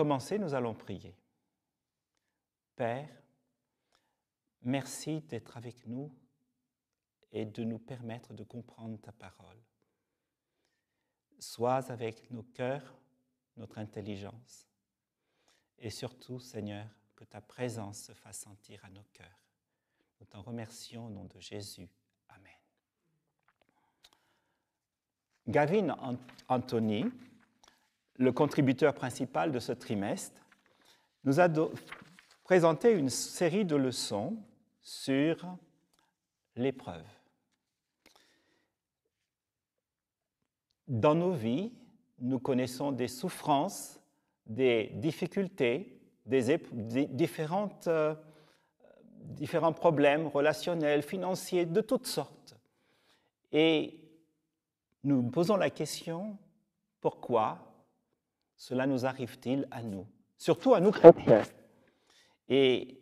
commencer, nous allons prier. Père, merci d'être avec nous et de nous permettre de comprendre ta parole. Sois avec nos cœurs, notre intelligence, et surtout, Seigneur, que ta présence se fasse sentir à nos cœurs. Nous t'en remercions au nom de Jésus. Amen. Gavin Anthony, le contributeur principal de ce trimestre, nous a présenté une série de leçons sur l'épreuve. Dans nos vies, nous connaissons des souffrances, des difficultés, des, différentes, euh, différents problèmes relationnels, financiers, de toutes sortes. Et nous nous posons la question, pourquoi cela nous arrive-t-il à nous Surtout à nous chrétiens. Et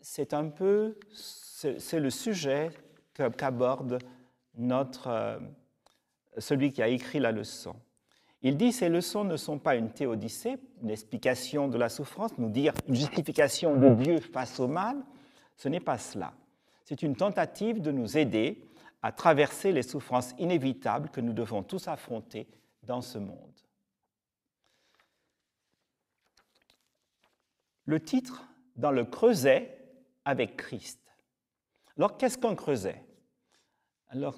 c'est un peu, c'est le sujet qu'aborde notre, euh, celui qui a écrit la leçon. Il dit ces leçons ne sont pas une théodicée, une explication de la souffrance, nous dire une justification de Dieu face au mal, ce n'est pas cela. C'est une tentative de nous aider à traverser les souffrances inévitables que nous devons tous affronter dans ce monde. le titre dans le creuset avec Christ. Alors, qu'est-ce qu'un creuset euh,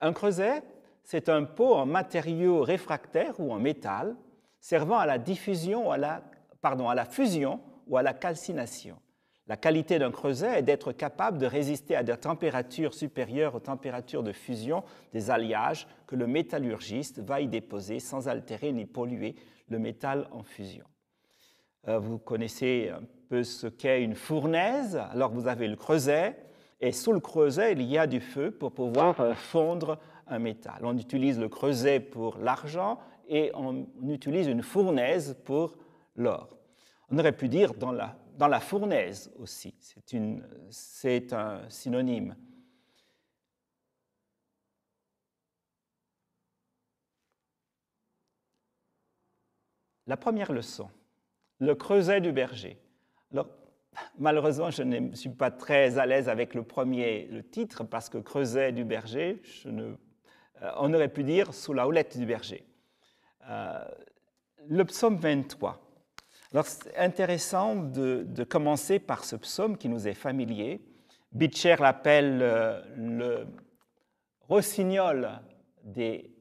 un creuset, c'est un pot en matériaux réfractaires ou en métal servant à la diffusion, à pardon, à la fusion ou à la calcination. La qualité d'un creuset est d'être capable de résister à des températures supérieures aux températures de fusion des alliages que le métallurgiste va y déposer sans altérer ni polluer le métal en fusion. Euh, vous connaissez un peu ce qu'est une fournaise. Alors vous avez le creuset, et sous le creuset, il y a du feu pour pouvoir ah. fondre un métal. On utilise le creuset pour l'argent et on utilise une fournaise pour l'or. On aurait pu dire dans la, dans la fournaise aussi, c'est un synonyme. La première leçon, le creuset du berger. Alors, malheureusement, je ne suis pas très à l'aise avec le premier, le titre, parce que creuset du berger, je ne, euh, on aurait pu dire sous la houlette du berger. Euh, le psaume 23. Alors, c'est intéressant de, commencer par ce psaume qui nous est familier. Bitcher l'appelle euh, le, rossignol des,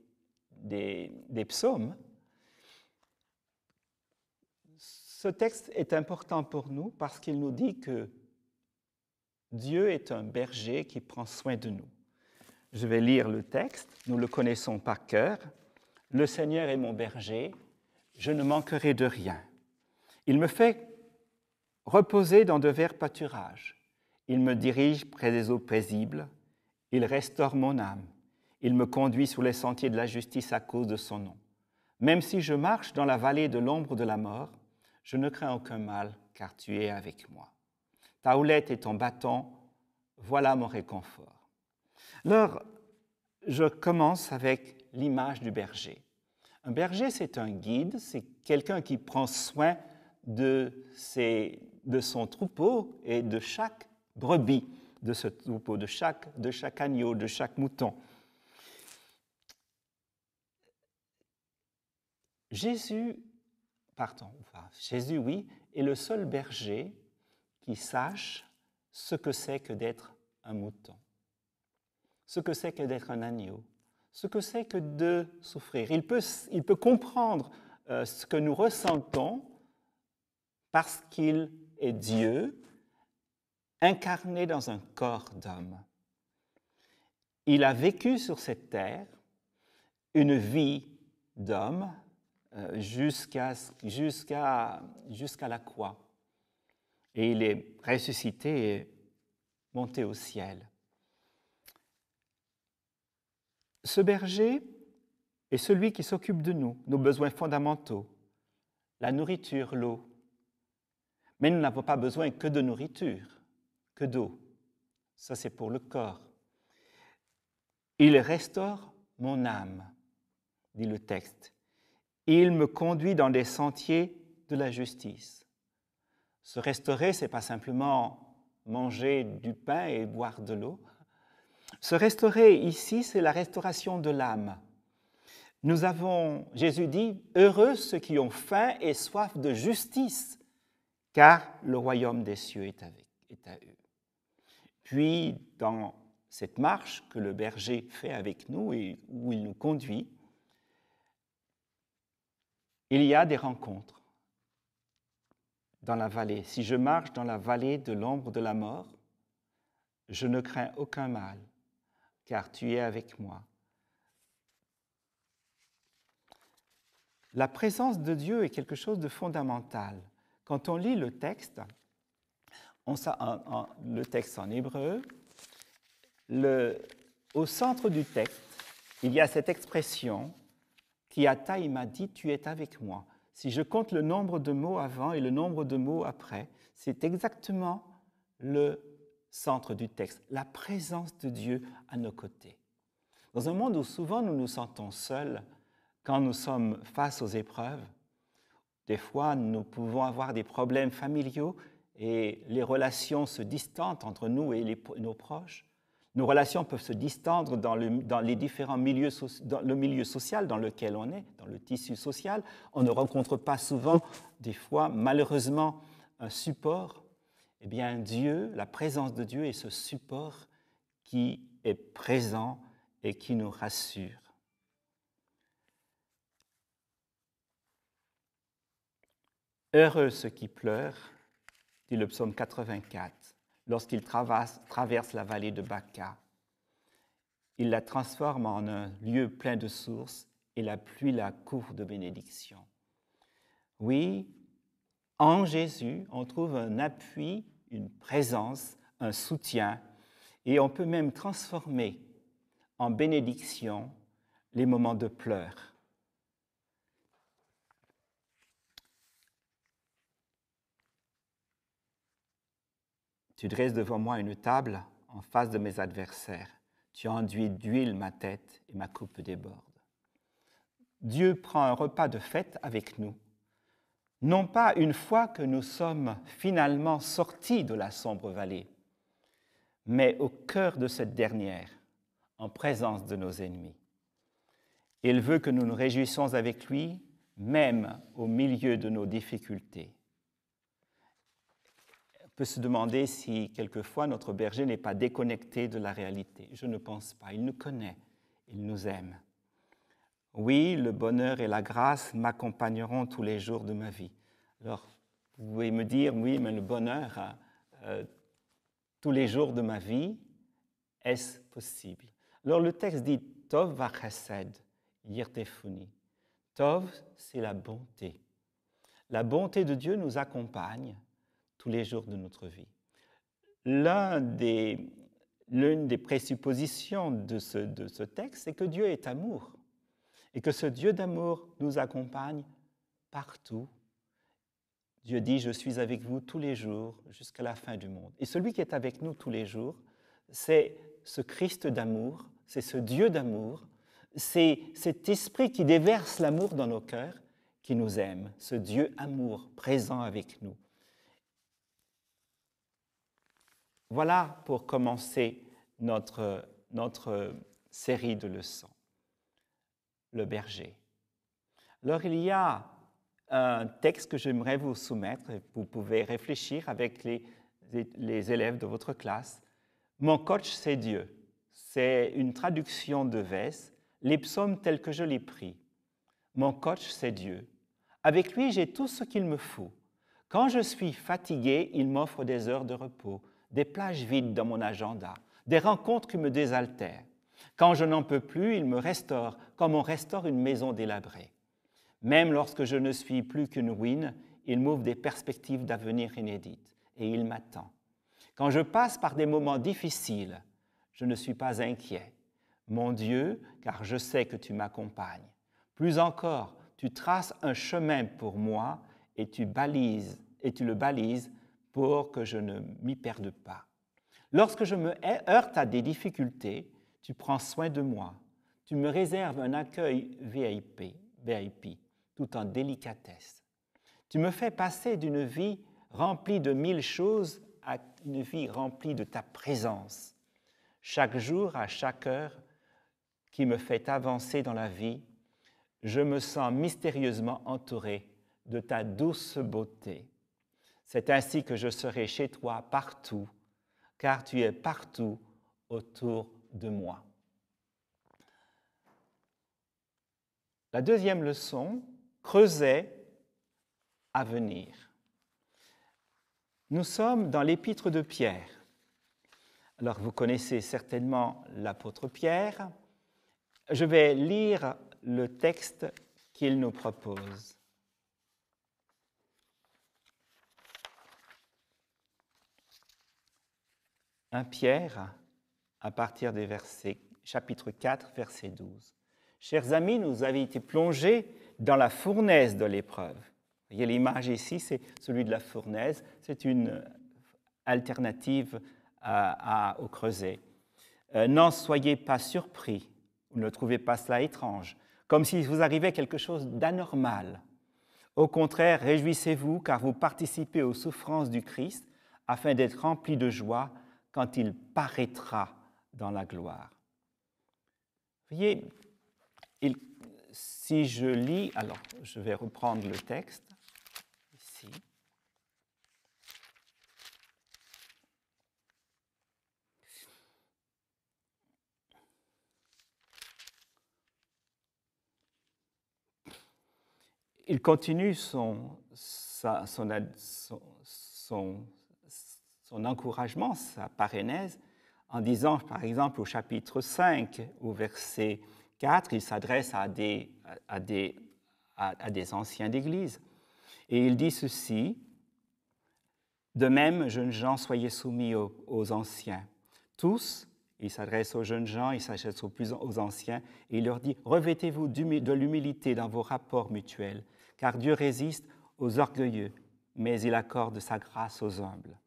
des psaumes. Ce texte est important pour nous parce qu'il nous dit que Dieu est un berger qui prend soin de nous. Je vais lire le texte, nous le connaissons par cœur. Le Seigneur est mon berger, je ne manquerai de rien. Il me fait reposer dans de verts pâturages. Il me dirige près des eaux paisibles. Il restaure mon âme. Il me conduit sur les sentiers de la justice à cause de son nom. Même si je marche dans la vallée de l'ombre de la mort, je ne crains aucun mal, car tu es avec moi. Ta houlette et ton bâton, voilà mon réconfort. Alors, je commence avec l'image du berger. Un berger, c'est un guide, c'est quelqu'un qui prend soin de, ses, de son troupeau et de chaque brebis de ce troupeau, de chaque, de chaque agneau, de chaque mouton. Jésus Jésus, oui, est le seul berger qui sache ce que c'est que d'être un mouton, ce que c'est que d'être un agneau, ce que c'est que de souffrir. Il peut, comprendre euh, ce que nous ressentons parce qu'il est Dieu incarné dans un corps d'homme. Il a vécu sur cette terre une vie d'homme euh, jusqu'à jusqu'à la croix. Et il est ressuscité et monté au ciel. Ce berger est celui qui s'occupe de nous, nos besoins fondamentaux, la nourriture, l'eau. Mais nous n'avons pas besoin que de nourriture, que d'eau. Ça, c'est pour le corps. Il restaure mon âme, dit le texte. Il me conduit dans des sentiers de la justice. Se restaurer, c'est pas simplement manger du pain et boire de l'eau. Se restaurer ici, c'est la restauration de l'âme. Nous avons, Jésus dit, heureux ceux qui ont faim et soif de justice, car le royaume des cieux est, avec, est à eux. Puis, dans cette marche que le berger fait avec nous et où il nous conduit, il y a des rencontres dans la vallée. Si je marche dans la vallée de l'ombre de la mort, je ne crains aucun mal, car tu es avec moi. La présence de Dieu est quelque chose de fondamental. Quand on lit le texte, on, en, le texte en hébreu, au centre du texte, il y a cette expression qui a taille m'a dit, tu es avec moi. Si je compte le nombre de mots avant et le nombre de mots après, c'est exactement le centre du texte, la présence de Dieu à nos côtés. Dans un monde où souvent nous nous sentons seuls quand nous sommes face aux épreuves, des fois nous pouvons avoir des problèmes familiaux et les relations se distantent entre nous et nos proches, nos relations peuvent se distendre dans, le, les différents milieux, dans le milieu social dans lequel on est, dans le tissu social. On ne rencontre pas souvent, des fois, malheureusement, un support. Eh bien, Dieu, la présence de Dieu est ce support qui est présent et qui nous rassure. Heureux ceux qui pleurent, dit le psaume 84 lorsqu'il traverse, la vallée de Baca. Il la transforme en un lieu plein de sources et la pluie la couvre de bénédiction. Oui, en Jésus, on trouve un appui, une présence, un soutien, et on peut même transformer en bénédiction les moments de pleurs. Tu dresses devant moi une table en face de mes adversaires. Tu enduis d'huile ma tête et ma coupe déborde. Dieu prend un repas de fête avec nous. Non pas une fois que nous sommes finalement sortis de la sombre vallée, mais au cœur de cette dernière, en présence de nos ennemis. Il veut que nous nous réjouissons avec lui, même au milieu de nos difficultés peut se demander si quelquefois notre berger n'est pas déconnecté de la réalité. Je ne pense pas. Il nous connaît, il nous aime. Oui, le bonheur et la grâce m'accompagneront tous les jours de ma vie. Alors, vous pouvez me dire, oui, mais le bonheur, euh, euh, tous les jours de ma vie, est-ce possible Alors le texte dit Tov va yirtefuni. Tov, c'est la bonté. La bonté de Dieu nous accompagne tous les jours de notre vie. L'une des, présuppositions de ce, de ce texte, c'est que Dieu est amour et que ce Dieu d'amour nous accompagne partout. Dieu dit, je suis avec vous tous les jours jusqu'à la fin du monde. Et celui qui est avec nous tous les jours, c'est ce Christ d'amour, c'est ce Dieu d'amour, c'est cet esprit qui déverse l'amour dans nos cœurs, qui nous aime, ce Dieu amour présent avec nous. Voilà pour commencer notre, notre série de leçons. Le berger. Alors il y a un texte que j'aimerais vous soumettre, vous pouvez réfléchir avec les, les élèves de votre classe. Mon coach, c'est Dieu. C'est une traduction de Vesse, les psaumes tels que je les prie. Mon coach, c'est Dieu. Avec lui, j'ai tout ce qu'il me faut. Quand je suis fatigué, il m'offre des heures de repos des plages vides dans mon agenda, des rencontres qui me désaltèrent. Quand je n'en peux plus, il me restaure comme on restaure une maison délabrée. Même lorsque je ne suis plus qu'une ruine, il m'ouvre des perspectives d'avenir inédites et il m'attend. Quand je passe par des moments difficiles, je ne suis pas inquiet. Mon Dieu, car je sais que tu m'accompagnes. Plus encore, tu traces un chemin pour moi et tu balises et tu le balises pour que je ne m'y perde pas. Lorsque je me heurte à des difficultés, tu prends soin de moi. Tu me réserves un accueil VIP, VIP tout en délicatesse. Tu me fais passer d'une vie remplie de mille choses à une vie remplie de ta présence. Chaque jour, à chaque heure qui me fait avancer dans la vie, je me sens mystérieusement entouré de ta douce beauté. C'est ainsi que je serai chez toi partout, car tu es partout autour de moi. La deuxième leçon, creuser à venir. Nous sommes dans l'épître de Pierre. Alors vous connaissez certainement l'apôtre Pierre. Je vais lire le texte qu'il nous propose. 1 Pierre à partir des versets chapitre 4 verset 12. Chers amis, nous avons été plongés dans la fournaise de l'épreuve. Vous voyez l'image ici, c'est celui de la fournaise, c'est une alternative au creuset. Euh, n'en soyez pas surpris, ne trouvez pas cela étrange, comme si vous arrivait quelque chose d'anormal. Au contraire, réjouissez-vous car vous participez aux souffrances du Christ afin d'être remplis de joie quand il paraîtra dans la gloire. Voyez, si je lis, alors je vais reprendre le texte ici. Il continue son, son, son, son son encouragement, sa parénèse, en disant, par exemple, au chapitre 5, au verset 4, il s'adresse à des, anciens d'Église. Et il dit ceci, De même, jeunes gens, soyez soumis aux, anciens. Tous, il s'adresse aux jeunes gens, il s'adresse aux, plus, aux anciens, et il leur dit, Revêtez-vous de l'humilité dans vos rapports mutuels, car Dieu résiste aux orgueilleux, mais il accorde sa grâce aux humbles.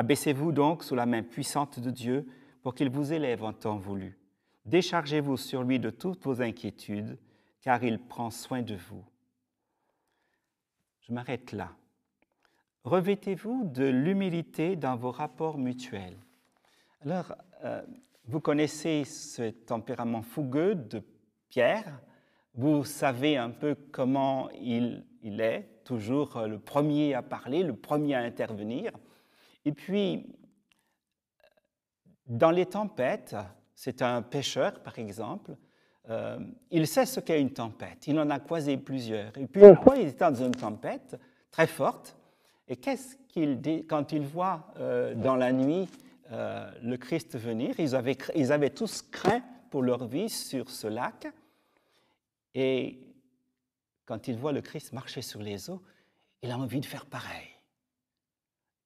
Abaissez-vous donc sous la main puissante de Dieu pour qu'il vous élève en temps voulu. Déchargez-vous sur lui de toutes vos inquiétudes, car il prend soin de vous. Je m'arrête là. Revêtez-vous de l'humilité dans vos rapports mutuels. Alors, euh, vous connaissez ce tempérament fougueux de Pierre. Vous savez un peu comment il est, toujours le premier à parler, le premier à intervenir. Et puis, dans les tempêtes, c'est un pêcheur, par exemple, euh, il sait ce qu'est une tempête. Il en a croisé plusieurs. Et puis, une oh. fois, il est dans une tempête très forte. Et qu'est-ce qu'il dit quand il voit euh, dans la nuit euh, le Christ venir ils avaient, ils avaient tous craint pour leur vie sur ce lac. Et quand il voit le Christ marcher sur les eaux, il a envie de faire pareil.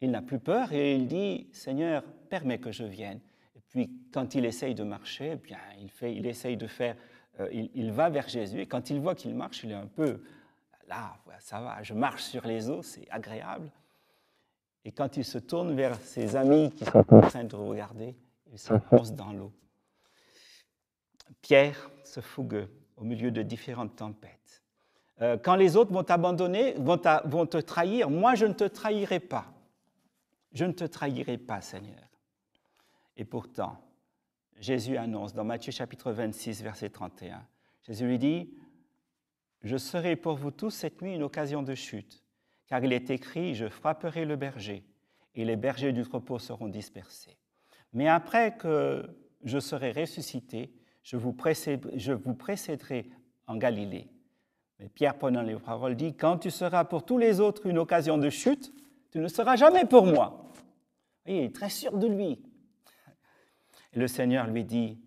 Il n'a plus peur et il dit Seigneur, permets que je vienne. Et puis, quand il essaye de marcher, eh bien, il, fait, il essaye de faire. Euh, il, va vers Jésus et quand il voit qu'il marche, il est un peu là, ça va, je marche sur les eaux, c'est agréable. Et quand il se tourne vers ses amis qui sont en train de regarder, il s'enfonce dans l'eau. Pierre, se fougue au milieu de différentes tempêtes. Euh, quand les autres vont t'abandonner, vont te trahir, moi je ne te trahirai pas. Je ne te trahirai pas, Seigneur. Et pourtant, Jésus annonce dans Matthieu chapitre 26, verset 31, Jésus lui dit, Je serai pour vous tous cette nuit une occasion de chute, car il est écrit, Je frapperai le berger, et les bergers du troupeau seront dispersés. Mais après que je serai ressuscité, je vous, précéderai en Galilée. Mais Pierre, prenant les paroles, dit, Quand tu seras pour tous les autres une occasion de chute, tu ne seras jamais pour moi. il est très sûr de lui. le Seigneur lui dit,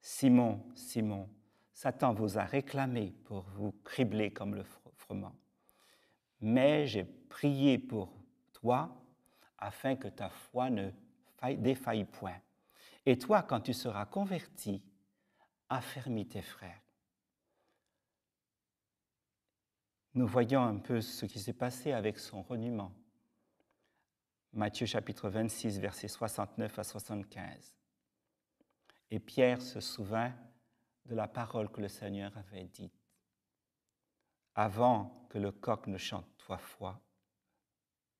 Simon, Simon, Satan vous a réclamé pour vous cribler comme le froment. Mais j'ai prié pour toi afin que ta foi ne défaille point. Et toi, quand tu seras converti, affermis tes frères. Nous voyons un peu ce qui s'est passé avec son renouement. Matthieu chapitre 26, versets 69 à 75. Et Pierre se souvint de la parole que le Seigneur avait dite. Avant que le coq ne chante trois fois,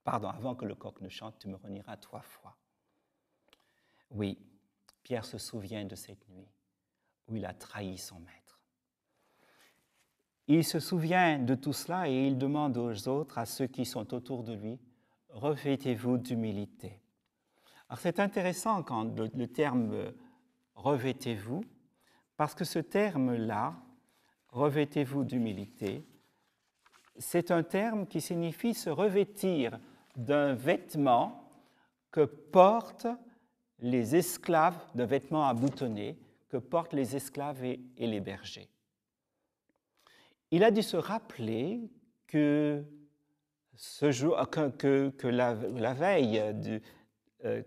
pardon, avant que le coq ne chante, tu me renieras trois fois. Oui, Pierre se souvient de cette nuit où il a trahi son maître. Il se souvient de tout cela et il demande aux autres, à ceux qui sont autour de lui, revêtez-vous d'humilité. Alors c'est intéressant quand le, terme euh, revêtez-vous, parce que ce terme-là, revêtez-vous d'humilité, c'est un terme qui signifie se revêtir d'un vêtement que portent les esclaves, d'un vêtement à boutonner que portent les esclaves et les bergers. Il a dû se rappeler que ce jour, ah, que, la, veille du. Euh,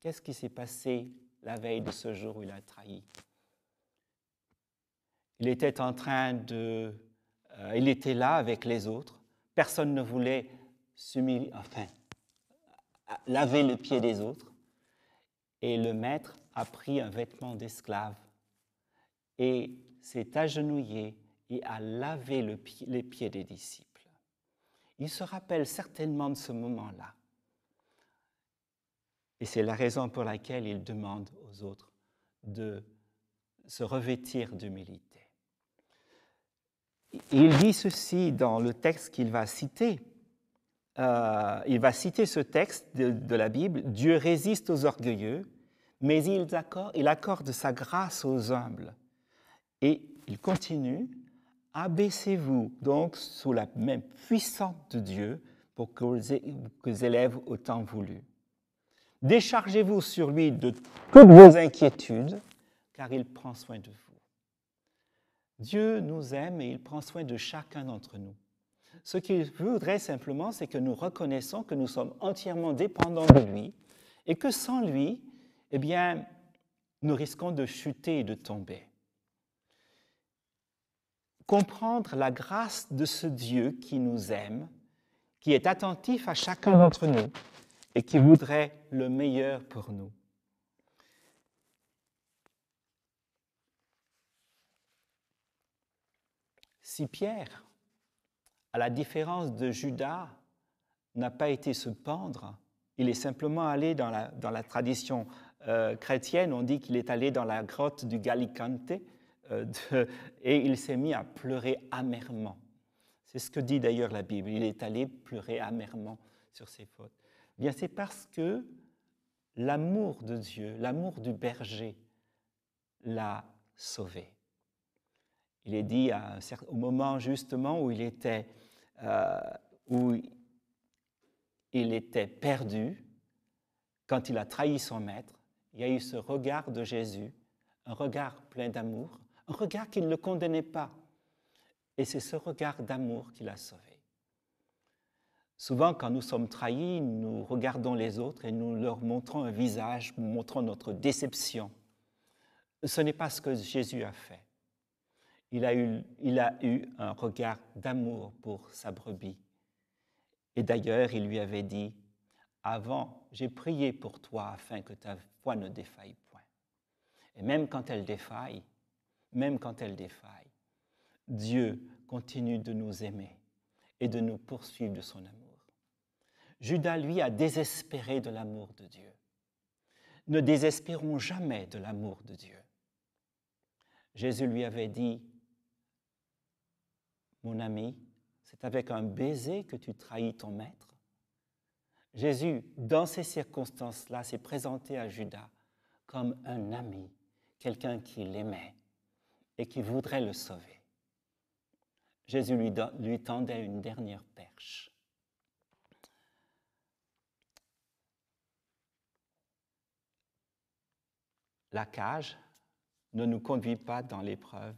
qu'est-ce qui s'est passé la veille de ce jour où il a trahi Il était en train de. Euh, il était là avec les autres. Personne ne voulait s'humilier, enfin, laver le pied des autres. Et le maître a pris un vêtement d'esclave et s'est agenouillé et a lavé le, les pieds des disciples. Il se rappelle certainement de ce moment-là. Et c'est la raison pour laquelle il demande aux autres de se revêtir d'humilité. Il dit ceci dans le texte qu'il va citer. Euh, il va citer ce texte de, la Bible. Dieu résiste aux orgueilleux, mais il accorde sa grâce aux humbles. Et il continue abaissez-vous donc sous la main puissante de Dieu pour que vous élèves autant voulu. Déchargez-vous sur lui de toutes vos inquiétudes, car il prend soin de vous. Dieu nous aime et il prend soin de chacun d'entre nous. Ce qu'il voudrait simplement, c'est que nous reconnaissons que nous sommes entièrement dépendants de lui et que sans lui, eh bien, nous risquons de chuter et de tomber comprendre la grâce de ce Dieu qui nous aime, qui est attentif à chacun d'entre nous et qui voudrait le meilleur pour nous. Si Pierre, à la différence de Judas, n'a pas été se pendre, il est simplement allé dans la, dans la tradition euh, chrétienne, on dit qu'il est allé dans la grotte du Gallicante, euh, et il s'est mis à pleurer amèrement. C'est ce que dit d'ailleurs la Bible. Il est allé pleurer amèrement sur ses fautes. Eh bien, c'est parce que l'amour de Dieu, l'amour du berger, l'a sauvé. Il est dit au moment justement où il était, euh, où il était perdu, quand il a trahi son maître, il y a eu ce regard de Jésus, un regard plein d'amour, un regard qui ne le condamnait pas. Et c'est ce regard d'amour qui l'a sauvé. Souvent, quand nous sommes trahis, nous regardons les autres et nous leur montrons un visage, nous montrons notre déception. Ce n'est pas ce que Jésus a fait. Il a eu, il a eu un regard d'amour pour sa brebis. Et d'ailleurs, il lui avait dit, avant, j'ai prié pour toi afin que ta foi ne défaille point. Et même quand elle défaille, même quand elle défaille. Dieu continue de nous aimer et de nous poursuivre de son amour. Judas, lui, a désespéré de l'amour de Dieu. Ne désespérons jamais de l'amour de Dieu. Jésus lui avait dit, mon ami, c'est avec un baiser que tu trahis ton maître. Jésus, dans ces circonstances-là, s'est présenté à Judas comme un ami, quelqu'un qui l'aimait, et qui voudrait le sauver. Jésus lui, tendait une dernière perche. La cage ne nous conduit pas dans l'épreuve.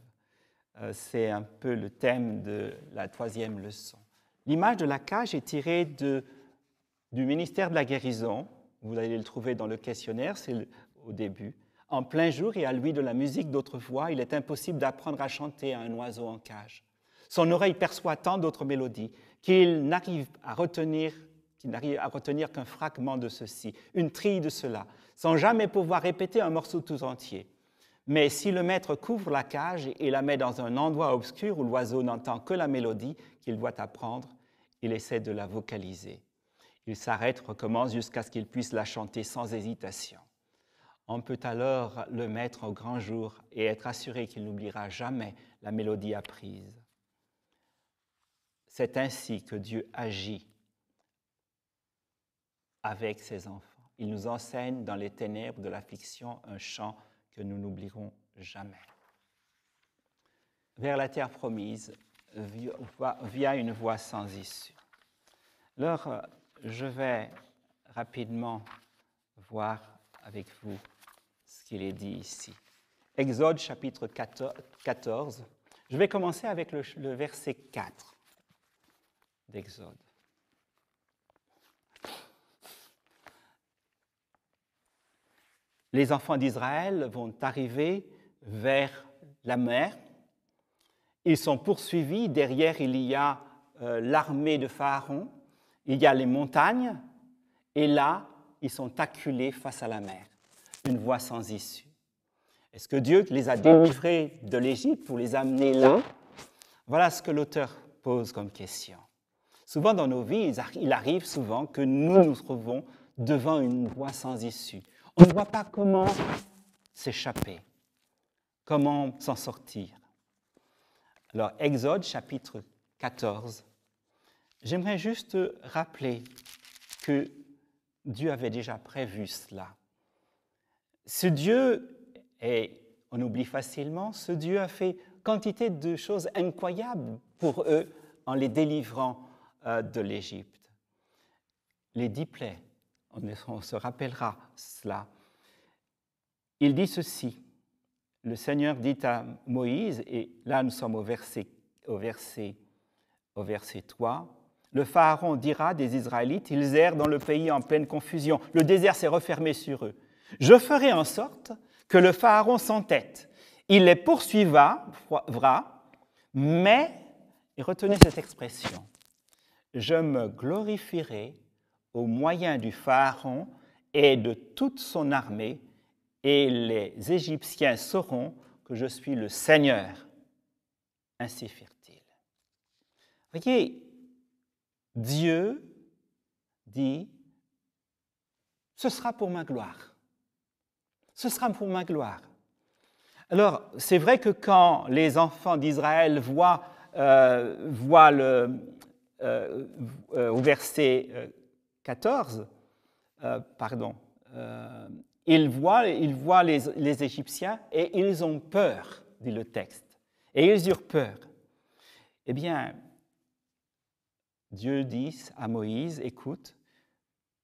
Euh, c'est un peu le thème de la troisième leçon. L'image de la cage est tirée de, du ministère de la guérison. Vous allez le trouver dans le questionnaire, c'est au début. En plein jour et à lui de la musique d'autrefois, il est impossible d'apprendre à chanter à un oiseau en cage. Son oreille perçoit tant d'autres mélodies qu'il n'arrive à retenir qu'il n'arrive à retenir qu'un fragment de ceci, une trille de cela, sans jamais pouvoir répéter un morceau tout entier. Mais si le maître couvre la cage et la met dans un endroit obscur où l'oiseau n'entend que la mélodie qu'il doit apprendre, il essaie de la vocaliser. Il s'arrête, recommence jusqu'à ce qu'il puisse la chanter sans hésitation on peut alors le mettre au grand jour et être assuré qu'il n'oubliera jamais la mélodie apprise. C'est ainsi que Dieu agit avec ses enfants. Il nous enseigne dans les ténèbres de la fiction un chant que nous n'oublierons jamais. Vers la terre promise via une voie sans issue. Alors, euh, je vais rapidement voir avec vous qu'il est dit ici. Exode chapitre 14. Je vais commencer avec le, verset 4 d'Exode. Les enfants d'Israël vont arriver vers la mer. Ils sont poursuivis. Derrière, il y a euh, l'armée de Pharaon. Il y a les montagnes. Et là, ils sont acculés face à la mer une voie sans issue. Est-ce que Dieu les a délivrés de l'Égypte pour les amener là Voilà ce que l'auteur pose comme question. Souvent dans nos vies, il arrive souvent que nous nous trouvons devant une voie sans issue. On ne voit pas comment s'échapper, comment s'en sortir. Alors, Exode chapitre 14. J'aimerais juste rappeler que Dieu avait déjà prévu cela. Ce Dieu, et on oublie facilement, ce Dieu a fait quantité de choses incroyables pour eux en les délivrant euh, de l'Égypte. Les dix plaies, on, se rappellera cela. Il dit ceci, le Seigneur dit à Moïse, et là nous sommes au verset, au verset, au verset 3, le Pharaon dira des Israélites, ils errent dans le pays en pleine confusion, le désert s'est refermé sur eux. Je ferai en sorte que le Pharaon s'entête. Il les poursuivra, mais, et retenez cette expression, je me glorifierai au moyen du Pharaon et de toute son armée, et les Égyptiens sauront que je suis le Seigneur. Ainsi firent-ils. Voyez, Dieu dit, ce sera pour ma gloire ce sera pour ma gloire. Alors, c'est vrai que quand les enfants d'Israël voient, euh, le, euh, euh, au verset 14, pardon, ils voient, ils voient les, les, Égyptiens et ils ont peur, dit le texte. Et ils eurent peur. Eh bien, Dieu dit à Moïse, écoute,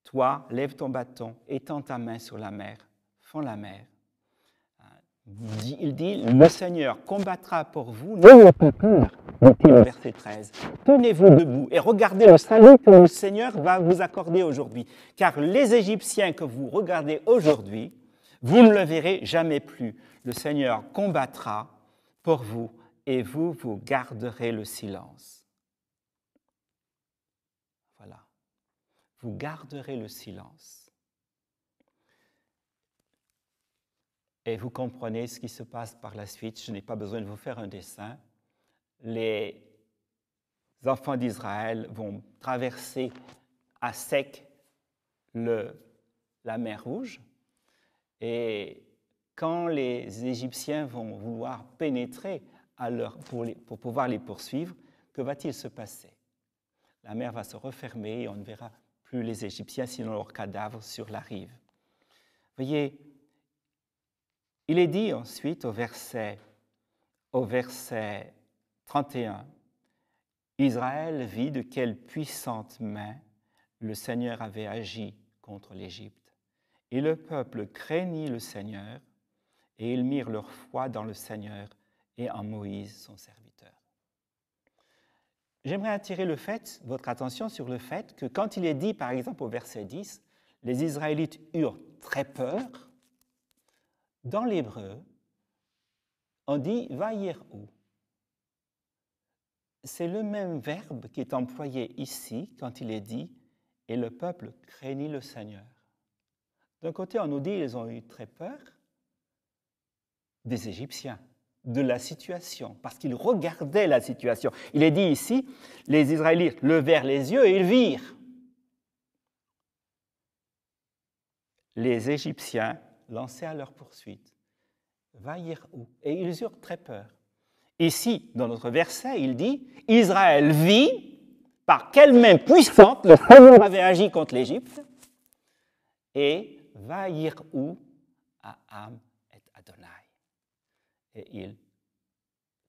toi, lève ton bâton, étends ta main sur la mer la mer. Euh, il dit, le Seigneur combattra pour vous, n'ayez pas peur, dit-il au verset 13. Tenez-vous debout et regardez le salut que le Seigneur va vous accorder aujourd'hui. Car les Égyptiens que vous regardez aujourd'hui, vous ne le verrez jamais plus. Le Seigneur combattra pour vous et vous, vous garderez le silence. Voilà. Vous garderez le silence. et vous comprenez ce qui se passe par la suite. Je n'ai pas besoin de vous faire un dessin. Les enfants d'Israël vont traverser à sec le, la mer Rouge. Et quand les Égyptiens vont vouloir pénétrer à leur, pour, pour pouvoir les poursuivre, que va-t-il se passer La mer va se refermer et on ne verra plus les Égyptiens sinon leurs cadavres sur la rive. Voyez, il est dit ensuite au verset, au verset 31, Israël vit de quelle puissante main le Seigneur avait agi contre l'Égypte. Et le peuple craignit le Seigneur, et ils mirent leur foi dans le Seigneur et en Moïse, son serviteur. J'aimerais attirer votre attention sur le fait que quand il est dit, par exemple au verset 10, les Israélites eurent très peur, dans l'hébreu, on dit vaïrou. C'est le même verbe qui est employé ici quand il est dit et le peuple craignit le Seigneur. D'un côté, on nous dit ils ont eu très peur des Égyptiens, de la situation, parce qu'ils regardaient la situation. Il est dit ici, les Israélites levèrent les yeux et ils virent. Les Égyptiens lancés à leur poursuite. Vaïr où Et ils eurent très peur. Ici, dans notre verset, il dit Israël vit par quelle main puissante le Seigneur avait agi contre l'Égypte. Et Vaïr où à Am et Adonai. Et ils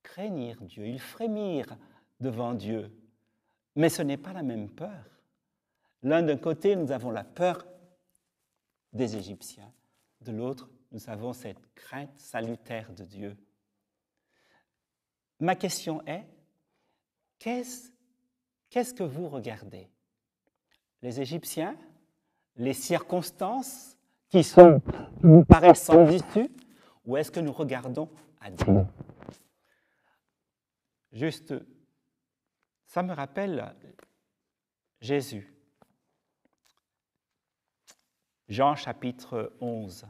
craignirent Dieu, ils frémirent devant Dieu. Mais ce n'est pas la même peur. L'un d'un côté, nous avons la peur des Égyptiens, de l'autre, nous avons cette crainte salutaire de Dieu. Ma question est, qu'est-ce que vous regardez Les Égyptiens Les circonstances qui sont, nous paraissent sans Ou est-ce que nous regardons à Dieu Juste, ça me rappelle Jésus. Jean chapitre 11.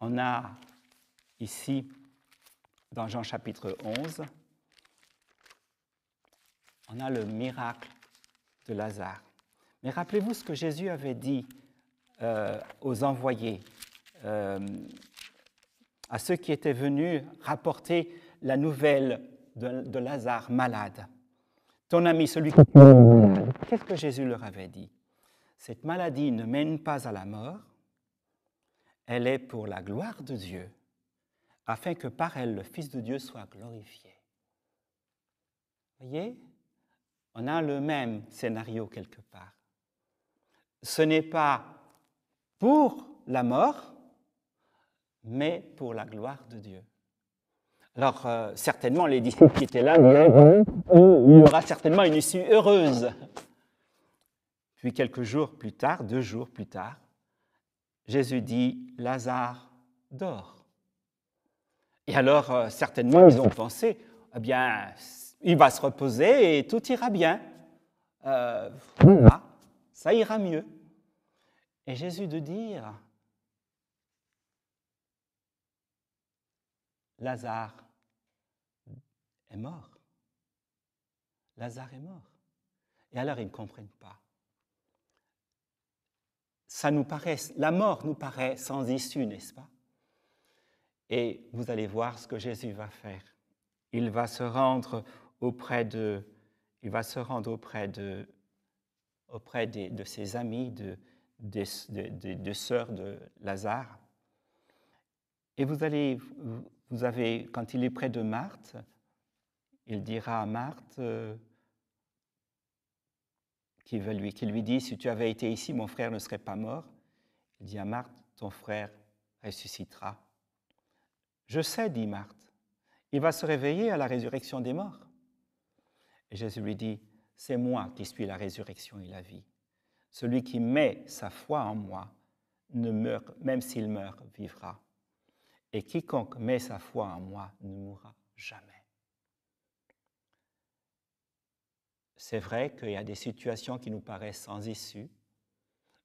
On a ici, dans Jean chapitre 11, on a le miracle de Lazare. Mais rappelez-vous ce que Jésus avait dit euh, aux envoyés, euh, à ceux qui étaient venus rapporter la nouvelle de, Lazare malade. Ton ami, celui qui... Qu'est-ce que Jésus leur avait dit cette maladie ne mène pas à la mort, elle est pour la gloire de Dieu, afin que par elle le Fils de Dieu soit glorifié. Voyez, on a le même scénario quelque part. Ce n'est pas pour la mort, mais pour la gloire de Dieu. Alors, euh, certainement, les disciples qui étaient là, il y aura certainement une issue heureuse. Puis quelques jours plus tard, deux jours plus tard, Jésus dit, Lazare dort. Et alors, euh, certainement, ah ils ont pensé, eh bien, il va se reposer et tout ira bien. Euh, ça ira mieux. Et Jésus de dire, Lazare est mort. Lazare est mort. Et alors ils ne comprennent pas ça nous paraît, la mort nous paraît sans issue, n'est-ce pas Et vous allez voir ce que Jésus va faire. Il va se rendre auprès de, il va se rendre auprès de, auprès de, ses amis, de, des, de sœurs de Lazare. Et vous allez, vous avez, quand il est près de Marthe, il dira à Marthe, euh, qui, veut lui, qui lui dit, si tu avais été ici, mon frère ne serait pas mort. Il dit à Marthe, ton frère ressuscitera. Je sais, dit Marthe, il va se réveiller à la résurrection des morts. Et Jésus lui dit, c'est moi qui suis la résurrection et la vie. Celui qui met sa foi en moi ne meurt, même s'il meurt, vivra. Et quiconque met sa foi en moi ne mourra jamais. c'est vrai qu'il y a des situations qui nous paraissent sans issue.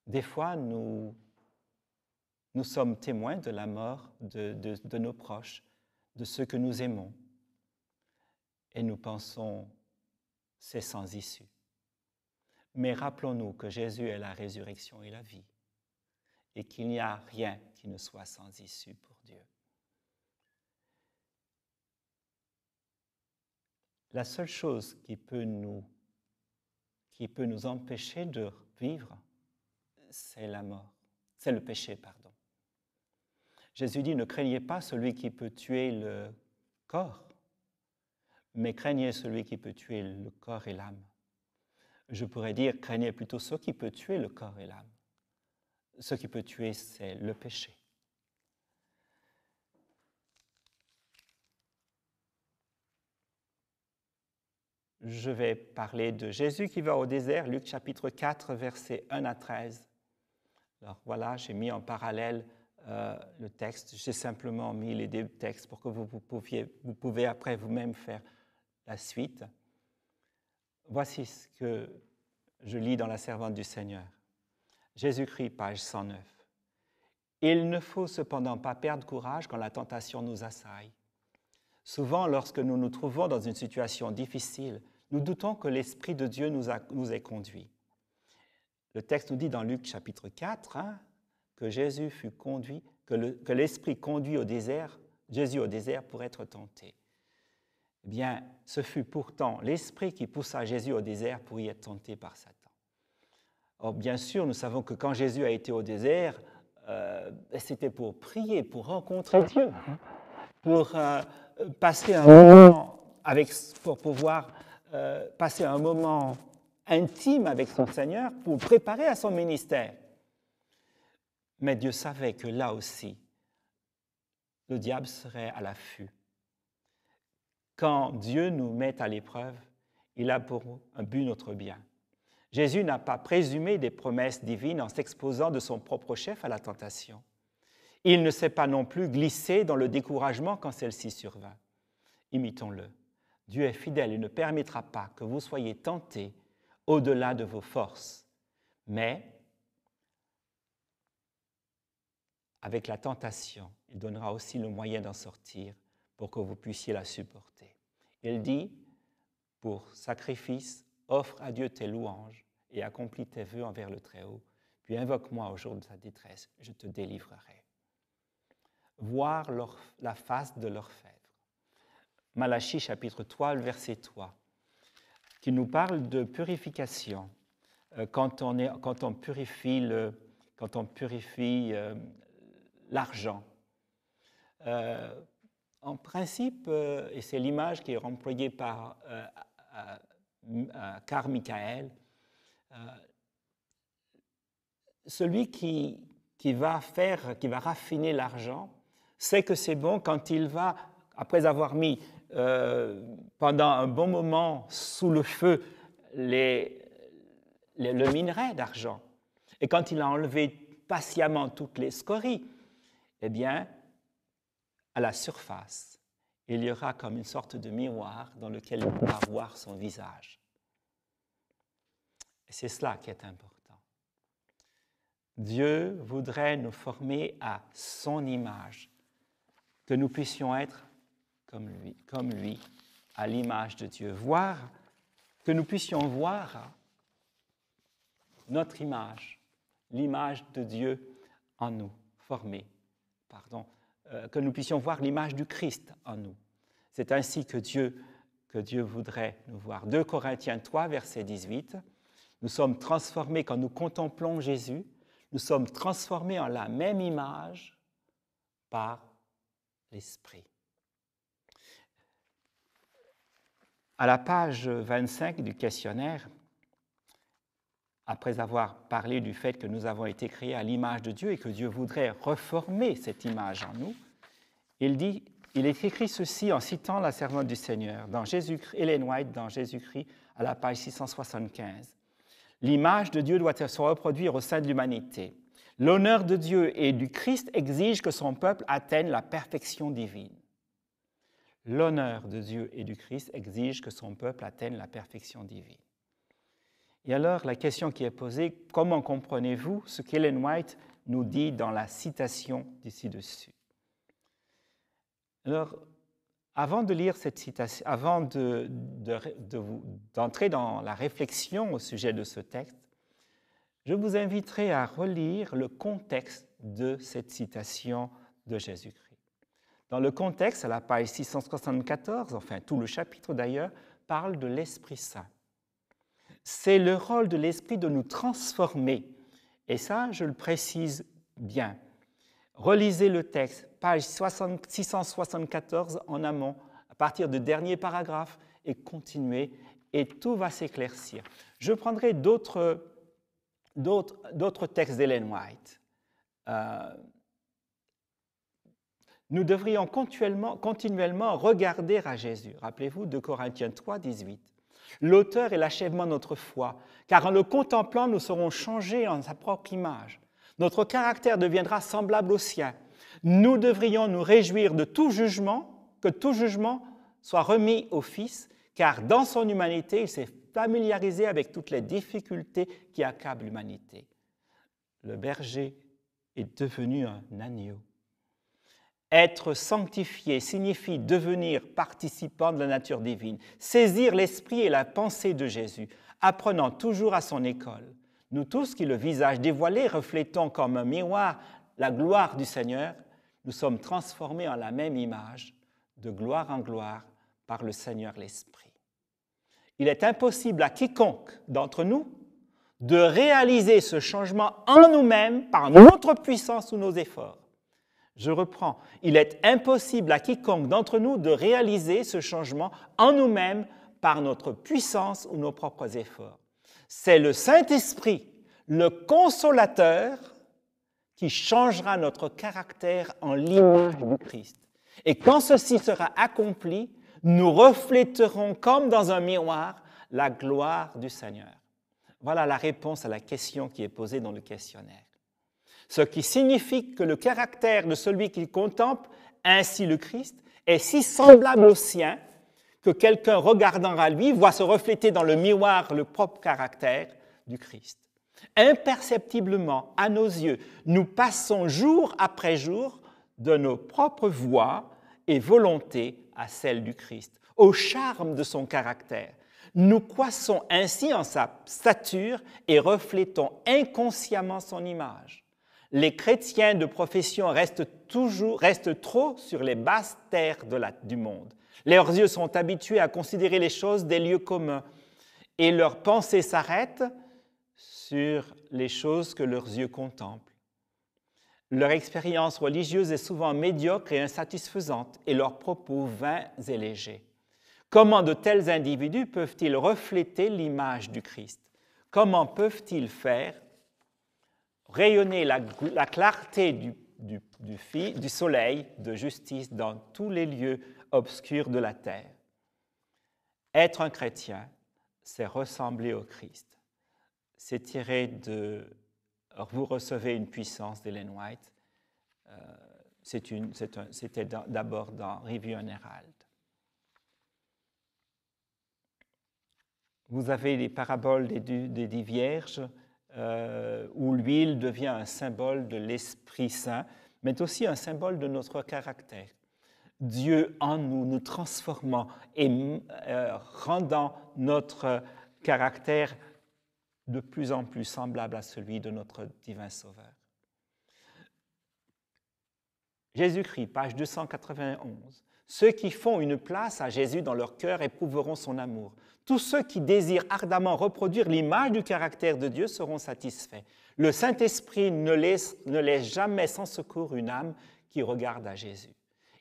Des fois, nous, nous sommes témoins de la mort de, nos proches, de ceux que nous aimons. Et nous pensons, c'est sans issue. Mais rappelons-nous que Jésus est la résurrection et la vie, et qu'il n'y a rien qui ne soit sans issue pour Dieu. La seule chose qui peut nous qui peut nous empêcher de vivre, c'est la mort, c'est le péché, pardon. Jésus dit, ne craignez pas celui qui peut tuer le corps, mais craignez celui qui peut tuer le corps et l'âme. Je pourrais dire, craignez plutôt ce qui peut tuer le corps et l'âme. Ce qui peut tuer, c'est le péché. je vais parler de Jésus qui va au désert, Luc chapitre 4, versets 1 à 13. Alors voilà, j'ai mis en parallèle euh, le texte, j'ai simplement mis les deux textes pour que vous, vous, pouviez, vous pouvez après vous-même faire la suite. Voici ce que je lis dans la servante du Seigneur. Jésus-Christ, page 109. Il ne faut cependant pas perdre courage quand la tentation nous assaille. Souvent, lorsque nous nous trouvons dans une situation difficile, nous doutons que l'Esprit de Dieu nous, ait conduits. Le texte nous dit dans Luc chapitre 4 hein, que Jésus fut conduit, que l'Esprit conduit au désert, Jésus au désert pour être tenté. Eh bien, ce fut pourtant l'Esprit qui poussa Jésus au désert pour y être tenté par Satan. Or, bien sûr, nous savons que quand Jésus a été au désert, euh, c'était pour prier, pour rencontrer Dieu, hein, pour euh, passer un moment avec, pour pouvoir euh, passer un moment intime avec son Seigneur pour préparer à son ministère. Mais Dieu savait que là aussi, le diable serait à l'affût. Quand Dieu nous met à l'épreuve, il a pour un but notre bien. Jésus n'a pas présumé des promesses divines en s'exposant de son propre chef à la tentation. Il ne s'est pas non plus glissé dans le découragement quand celle-ci survint. Imitons-le. Dieu est fidèle, et ne permettra pas que vous soyez tentés au-delà de vos forces. Mais avec la tentation, il donnera aussi le moyen d'en sortir pour que vous puissiez la supporter. Il dit, pour sacrifice, offre à Dieu tes louanges et accomplis tes voeux envers le Très-Haut, puis invoque-moi au jour de ta détresse, je te délivrerai. Voir la face de leur Malachie chapitre 3, verset 3, qui nous parle de purification. Euh, quand on, purifie euh, l'argent. Euh, en principe, et c'est l'image qui est employée par Car Michael, celui qui, va faire, qui va raffiner l'argent, sait que c'est bon quand il va, après avoir mis euh, pendant un bon moment sous le feu les, le minerai d'argent. Et quand il a enlevé patiemment toutes les scories, eh bien, à la surface, il y aura comme une sorte de miroir dans lequel on pourra voir son visage. Et c'est cela qui est important. Dieu voudrait nous former à son image, que nous puissions être comme lui, à l'image de Dieu. Voir, que nous puissions voir notre image, l'image de Dieu en nous, formée, pardon, euh, que nous puissions voir l'image du Christ en nous. C'est ainsi que Dieu, que Dieu voudrait nous voir. 2 Corinthiens 3, verset 18, nous sommes transformés quand nous contemplons Jésus, nous sommes transformés en la même image par l'Esprit. À la page 25 du questionnaire, après avoir parlé du fait que nous avons été créés à l'image de Dieu et que Dieu voudrait reformer cette image en nous, il dit, il est écrit ceci en citant la servante du Seigneur dans Jésus-Christ, Ellen White dans Jésus-Christ à la page 675. L'image de Dieu doit se reproduire au sein de l'humanité. L'honneur de Dieu et du Christ exige que son peuple atteigne la perfection divine. L'honneur de Dieu et du Christ exige que son peuple atteigne la perfection divine. Et alors, la question qui est posée, comment comprenez-vous ce qu'Ellen White nous dit dans la citation d'ici dessus Alors, avant de lire cette citation, avant d'entrer de, dans la réflexion au sujet de ce texte, je vous inviterai à relire le contexte de cette citation de Jésus-Christ. Dans le contexte, à la page 674, enfin tout le chapitre d'ailleurs, parle de l'Esprit Saint. C'est le rôle de l'Esprit de nous transformer. Et ça, je le précise bien. Relisez le texte, page 674 en amont, à partir du dernier paragraphe, et continuez, et tout va s'éclaircir. Je prendrai d'autres textes d'Ellen White. Euh, nous devrions continuellement, regarder à Jésus. Rappelez-vous de Corinthiens 3, 18. L'auteur est l'achèvement de notre foi, car en le contemplant, nous serons changés en sa propre image. Notre caractère deviendra semblable au sien. Nous devrions nous réjouir de tout jugement, que tout jugement soit remis au Fils, car dans son humanité, il s'est familiarisé avec toutes les difficultés qui accablent l'humanité. Le berger est devenu un agneau être sanctifié signifie devenir participant de la nature divine, saisir l'esprit et la pensée de Jésus, apprenant toujours à son école. Nous tous qui, le visage dévoilé, reflétons comme un miroir la gloire du Seigneur, nous sommes transformés en la même image, de gloire en gloire, par le Seigneur l'Esprit. Il est impossible à quiconque d'entre nous de réaliser ce changement en nous-mêmes par notre puissance ou nos efforts. Je reprends. Il est impossible à quiconque d'entre nous de réaliser ce changement en nous-mêmes par notre puissance ou nos propres efforts. C'est le Saint-Esprit, le consolateur, qui changera notre caractère en l'image du Christ. Et quand ceci sera accompli, nous refléterons comme dans un miroir la gloire du Seigneur. Voilà la réponse à la question qui est posée dans le questionnaire ce qui signifie que le caractère de celui qu'il contemple, ainsi le Christ, est si semblable au sien que quelqu'un regardant à lui voit se refléter dans le miroir le propre caractère du Christ. Imperceptiblement, à nos yeux, nous passons jour après jour de nos propres voix et volontés à celles du Christ, au charme de son caractère. Nous croissons ainsi en sa stature et reflétons inconsciemment son image. Les chrétiens de profession restent, toujours, restent trop sur les basses terres du monde. Leurs yeux sont habitués à considérer les choses des lieux communs et leurs pensées s'arrêtent sur les choses que leurs yeux contemplent. Leur expérience religieuse est souvent médiocre et insatisfaisante et leurs propos vains et légers. Comment de tels individus peuvent-ils refléter l'image du Christ Comment peuvent-ils faire rayonner la, clarté du, soleil de justice dans tous les lieux obscurs de la terre. Être un chrétien, c'est ressembler au Christ. C'est tiré de Vous recevez une puissance d'Ellen White. Euh, c'était d'abord dans Review and Herald. Vous avez les paraboles des, des dix vierges euh, où l'huile devient un symbole de l'Esprit Saint, mais aussi un symbole de notre caractère. Dieu en nous, nous transformant et euh, rendant notre caractère de plus en plus semblable à celui de notre divin Sauveur. Jésus-Christ, page 291. Ceux qui font une place à Jésus dans leur cœur éprouveront son amour. Tous ceux qui désirent ardemment reproduire l'image du caractère de Dieu seront satisfaits. Le Saint-Esprit ne laisse, jamais sans secours une âme qui regarde à Jésus.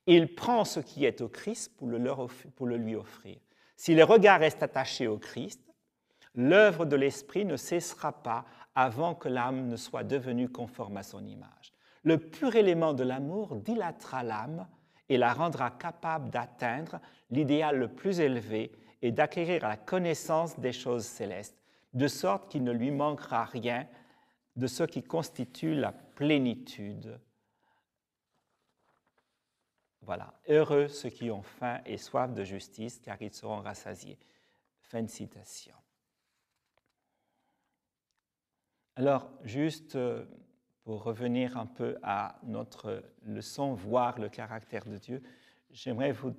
Il prend ce qui est au Christ pour le, leur pour le lui offrir. Si les regards restent attachés au Christ, l'œuvre de l'Esprit ne cessera pas avant que l'âme ne soit devenue conforme à son image le pur élément de l'amour dilatera l'âme et la rendra capable d'atteindre l'idéal le plus élevé et d'acquérir la connaissance des choses célestes, de sorte qu'il ne lui manquera rien de ce qui constitue la plénitude. Voilà, heureux ceux qui ont faim et soif de justice, car ils seront rassasiés. Fin de citation. Alors, juste euh, pour revenir un peu à notre leçon, voir le caractère de Dieu, j'aimerais vous,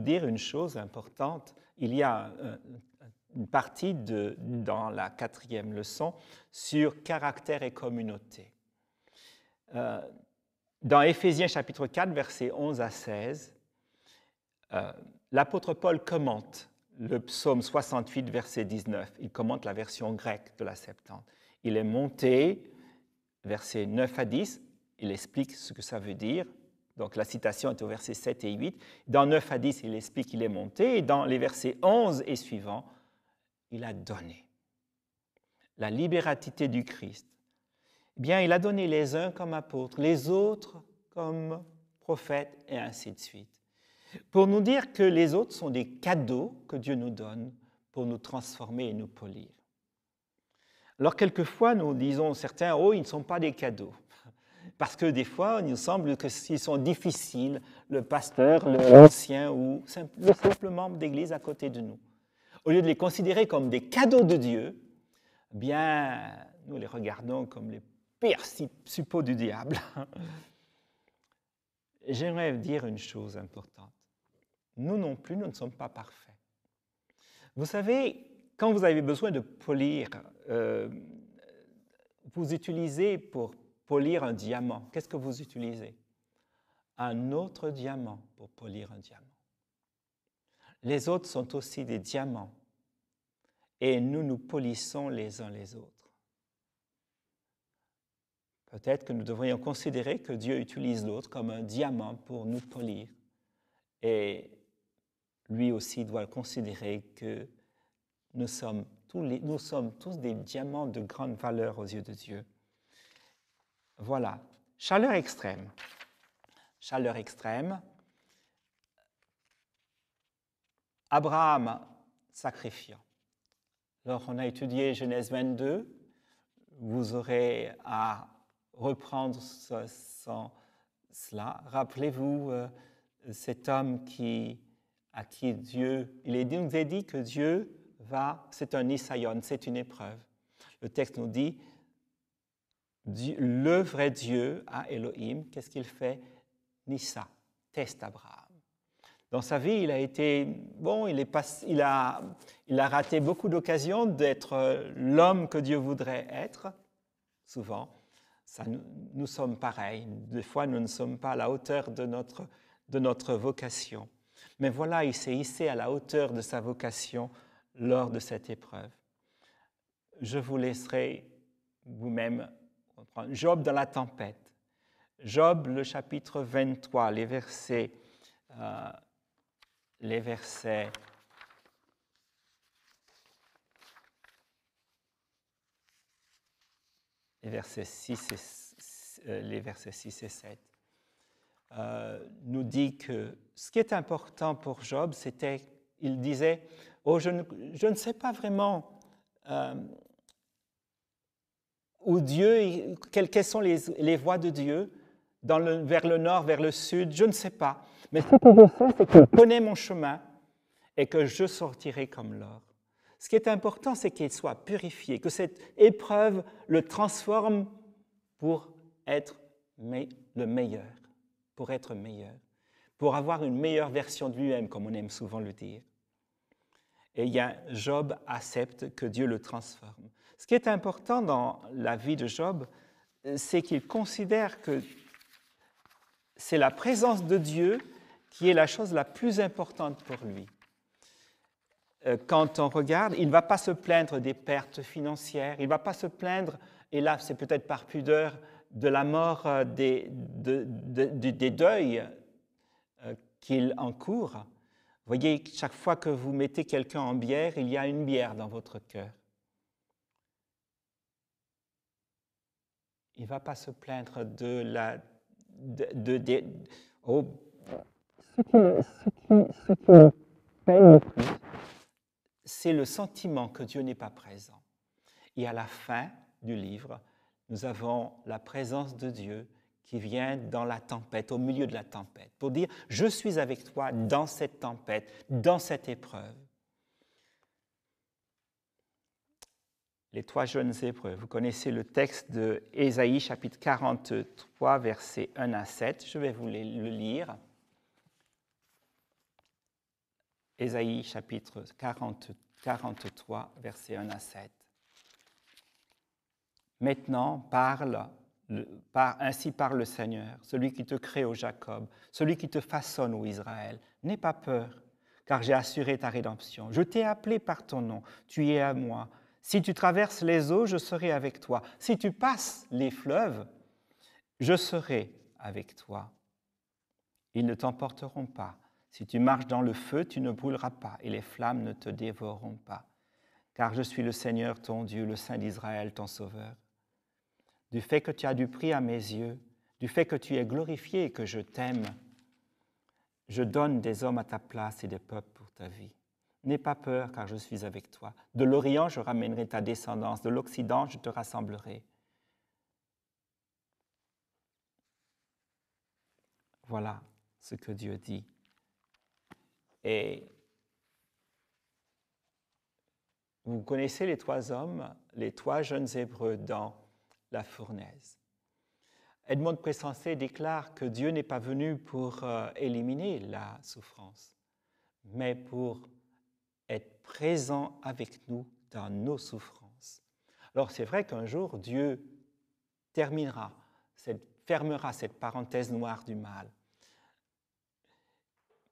dire une chose importante. Il y a une partie de, dans la quatrième leçon sur caractère et communauté. Euh, dans Éphésiens chapitre 4, versets 11 à 16, euh, l'apôtre Paul commente le psaume 68, verset 19. Il commente la version grecque de la Septante. Il est monté versets 9 à 10. Il explique ce que ça veut dire. Donc la citation est au verset 7 et 8. Dans 9 à 10, il explique qu'il est monté. Et dans les versets 11 et suivants, il a donné. La libératité du Christ. Eh bien, il a donné les uns comme apôtres, les autres comme prophètes, et ainsi de suite. Pour nous dire que les autres sont des cadeaux que Dieu nous donne pour nous transformer et nous polir. Alors quelquefois, nous disons certains, oh, ils ne sont pas des cadeaux. Parce que des fois, il nous semble que s'ils sont difficiles, le pasteur, l'ancien ou le simple membre d'église à côté de nous, au lieu de les considérer comme des cadeaux de Dieu, eh bien, nous les regardons comme les pires suppôts du diable. J'aimerais dire une chose importante. Nous non plus, nous ne sommes pas parfaits. Vous savez, quand vous avez besoin de polir, euh, vous utilisez pour polir un diamant, qu'est-ce que vous utilisez Un autre diamant pour polir un diamant. Les autres sont aussi des diamants et nous nous polissons les uns les autres. Peut-être que nous devrions considérer que Dieu utilise l'autre comme un diamant pour nous polir. Et lui aussi doit considérer que nous sommes, tous nous sommes tous des diamants de grande valeur aux yeux de Dieu. Voilà. Chaleur extrême. Chaleur extrême. Abraham sacrifiant. Alors on a étudié Genèse 22. Vous aurez à reprendre cela. Rappelez-vous euh, cet homme qui, à qui Dieu, il nous est dit que Dieu c'est un nissayon, c'est une épreuve. Le texte nous dit, le vrai Dieu à Elohim, qu'est-ce qu'il fait Nissa, teste Abraham. Dans sa vie, il a été, bon, il, a, raté beaucoup d'occasions d'être euh, l'homme que Dieu voudrait être, souvent. nous, sommes pareils. Des fois, nous ne sommes pas à la hauteur de notre, de notre vocation. Mais voilà, il s'est hissé à la hauteur de sa vocation lors de cette épreuve. Je vous laisserai vous-même comprendre. Job dans la tempête. Job, le chapitre 23, euh, les versets, les versets 6 et, euh, les versets 6 et 7, euh, nous dit que ce qui est important pour Job, c'était, il disait, oh, je, ne, sais pas vraiment euh, où Dieu, quelles, quelles sont les, voies de Dieu, dans le, vers le nord, vers le sud, je ne sais pas. Mais ce que je sais, c'est que je connais mon chemin et que je sortirai comme l'or. Ce qui est important, c'est qu'il soit purifié, que cette épreuve le transforme pour être le meilleur, pour être meilleur, pour avoir une meilleure version de lui-même, comme on aime souvent le dire. Et Job accepte que Dieu le transforme. Ce qui est important dans la vie de Job, euh, c'est qu'il considère que c'est la présence de Dieu qui est la chose la plus importante pour lui. Euh, quand on regarde, il ne va pas se plaindre des pertes financières, il ne va pas se plaindre, et là c'est peut-être par pudeur, de la mort euh, des, des deuils qu'il encourt voyez, chaque fois que vous mettez quelqu'un en bière, il y a une bière dans votre cœur. Il ne va pas se plaindre de la... Oh. Ce qui ce qui, peine c'est le sentiment que Dieu n'est pas présent. Et à la fin du livre, nous avons la présence de Dieu qui vient dans la tempête, au milieu de la tempête, pour dire, je suis avec toi dans cette tempête, dans cette épreuve. Les trois jeunes épreuves, vous connaissez le texte de Ésaïe chapitre 43, versets 1 à 7, je vais vous le lire. Ésaïe chapitre 40, 43, versets 1 à 7. Maintenant parle ainsi par le Seigneur, celui qui te crée au Jacob, celui qui te façonne au Israël. N'aie pas peur, car j'ai assuré ta rédemption. Je t'ai appelé par ton nom, tu es à moi. Si tu traverses les eaux, je serai avec toi. Si tu passes les fleuves, je serai avec toi. Ils ne t'emporteront pas. Si tu marches dans le feu, tu ne brûleras pas, et les flammes ne te dévoreront pas. Car je suis le Seigneur ton Dieu, le Saint d'Israël, ton Sauveur du fait que tu as du prix à mes yeux, du fait que tu es glorifié et que je t'aime. Je donne des hommes à ta place et des peuples pour ta vie. N'aie pas peur, car je suis avec toi. De l'Orient, je ramènerai ta descendance, de l'Occident, je te rassemblerai. Voilà ce que Dieu dit. Et vous connaissez les trois hommes, les trois jeunes Hébreux dans la fournaise. Edmond Pressensé déclare que Dieu n'est pas venu pour euh, éliminer la souffrance, mais pour être présent avec nous dans nos souffrances. Alors c'est vrai qu'un jour, Dieu terminera, fermera cette parenthèse noire du mal.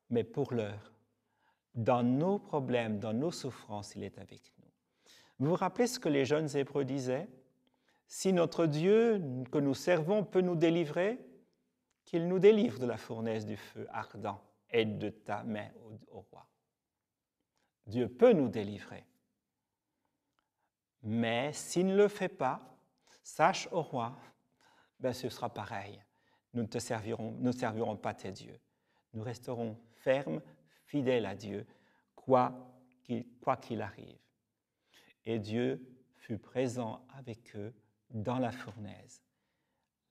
Mais pour l'heure, dans nos problèmes, dans nos souffrances, il est avec nous. Vous vous rappelez ce que les jeunes Hébreux disaient si notre Dieu que nous servons peut nous délivrer, qu'il nous délivre de la fournaise du feu ardent et de ta main au, roi. Dieu peut nous délivrer. Mais s'il ne le fait pas, sache au roi, ben ce sera pareil. Nous ne servirons, pas tes dieux. Nous resterons fermes, fidèles à Dieu, quoi qu'il arrive. Et Dieu fut présent avec eux dans la fournaise.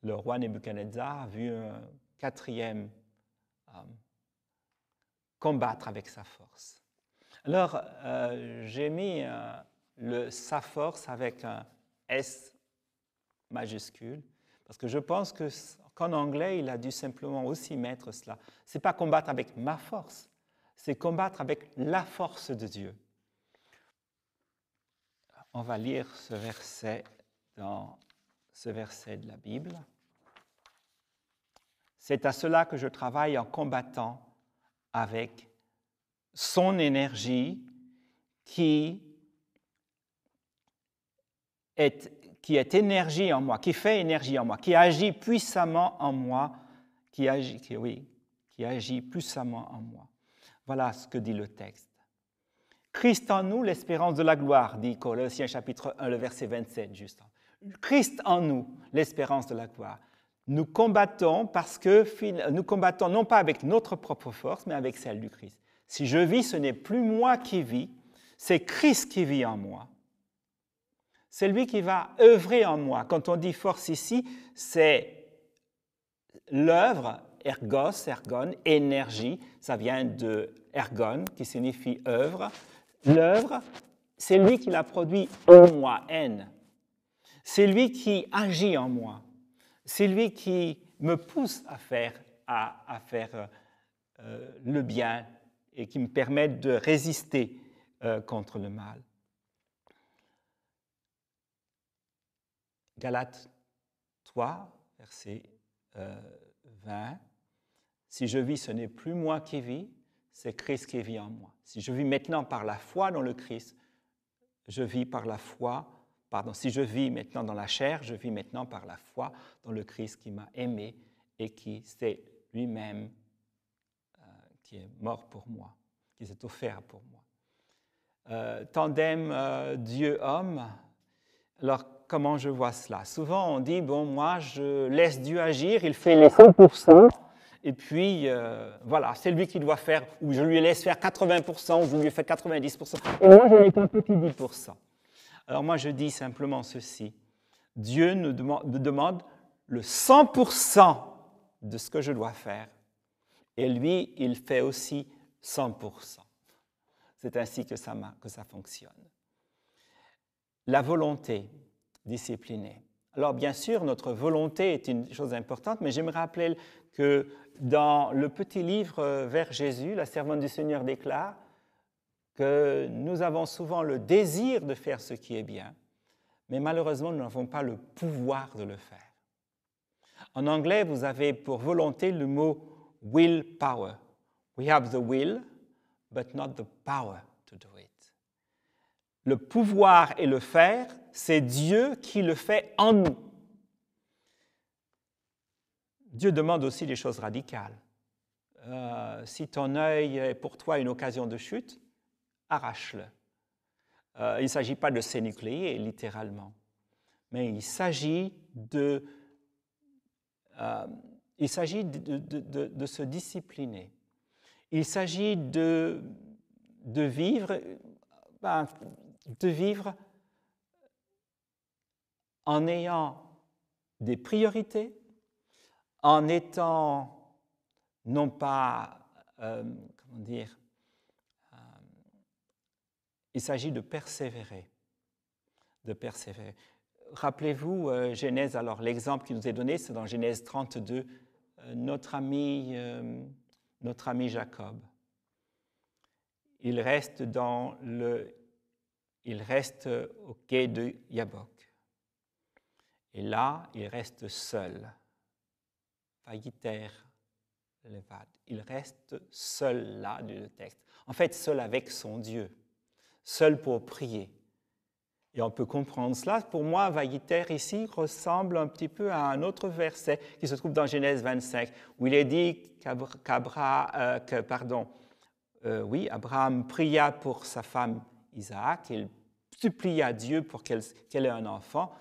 Le roi Nebuchadnezzar a vu un quatrième euh, combattre avec sa force. Alors, euh, j'ai mis euh, le sa force avec un S majuscule, parce que je pense que qu'en anglais, il a dû simplement aussi mettre cela. C'est pas combattre avec ma force, c'est combattre avec la force de Dieu. On va lire ce verset dans ce verset de la Bible. C'est à cela que je travaille en combattant avec son énergie qui est, qui est énergie en moi, qui fait énergie en moi, qui agit puissamment en moi, qui agit, oui, qui agit puissamment en moi. Voilà ce que dit le texte. Christ en nous, l'espérance de la gloire, dit Colossiens chapitre 1, le verset 27, juste. Christ en nous, l'espérance de la gloire. Nous combattons parce que nous combattons non pas avec notre propre force, mais avec celle du Christ. Si je vis, ce n'est plus moi qui vis, c'est Christ qui vit en moi. C'est lui qui va œuvrer en moi. Quand on dit force ici, c'est l'œuvre, ergos, ergon, énergie. Ça vient de ergon, qui signifie œuvre. L'œuvre, c'est lui qui la produit en moi, N. C'est lui qui agit en moi. C'est lui qui me pousse à faire, à, faire euh, euh, le bien et qui me permet de résister euh, contre le mal. Galate 3, verset 20. Si je vis, ce n'est plus moi qui vis, c'est Christ qui vit en moi. Si je vis maintenant par la foi dans le Christ, je vis par la foi si je vis maintenant dans la chair, je vis maintenant par la foi dans le Christ qui m'a aimé et qui c'est lui-même, euh, qui est mort pour moi, qui s'est offert pour moi. Euh, tandem euh, Dieu-homme, alors comment je vois cela Souvent on dit, bon moi je laisse Dieu agir, il fait les 100%. Et puis, voilà, c'est lui qui doit faire, ou je lui laisse faire 80%, ou je lui fais 90%, et moi je n'ai qu'un petit 10%. Alors moi, je dis simplement ceci. Dieu nous demande le 100% de ce que je dois faire. Et lui, il fait aussi 100%. C'est ainsi que ça, que ça fonctionne. La volonté disciplinée. Alors bien sûr, notre volonté est une chose importante, mais j'aimerais rappeler que dans le petit livre euh, Vers Jésus, la servante du Seigneur déclare, que nous avons souvent le désir de faire ce qui est bien, mais malheureusement, nous n'avons pas le pouvoir de le faire. En anglais, vous avez pour volonté le mot willpower. We have the will, but not the power to do it. Le pouvoir et le faire, c'est Dieu qui le fait en nous. Dieu demande aussi des choses radicales. Euh, si ton œil est pour toi une occasion de chute, arrache-le. Euh, il ne s'agit pas de s'énucléer, littéralement, mais il s'agit de, euh, il s'agit de, se discipliner. Il s'agit de, de vivre, ben, de vivre en ayant des priorités, en étant non pas, euh, comment dire, il s'agit de persévérer. De persévérer. Rappelez-vous euh, Genèse, alors l'exemple qui nous est donné, c'est dans Genèse 32, euh, notre, ami, euh, notre ami Jacob. Il reste, dans le, il reste au quai de Yabok. Et là, il reste seul. Vagiter levad. Il reste seul là du texte. En fait, seul avec son Dieu seul pour prier. Et on peut comprendre cela. Pour moi, vaïter ici ressemble un petit peu à un autre verset qui se trouve dans Genèse 25, où il est dit qu'Abraham, euh, euh, oui, pria pour sa femme Isaac, il supplia Dieu pour qu'elle ait un enfant.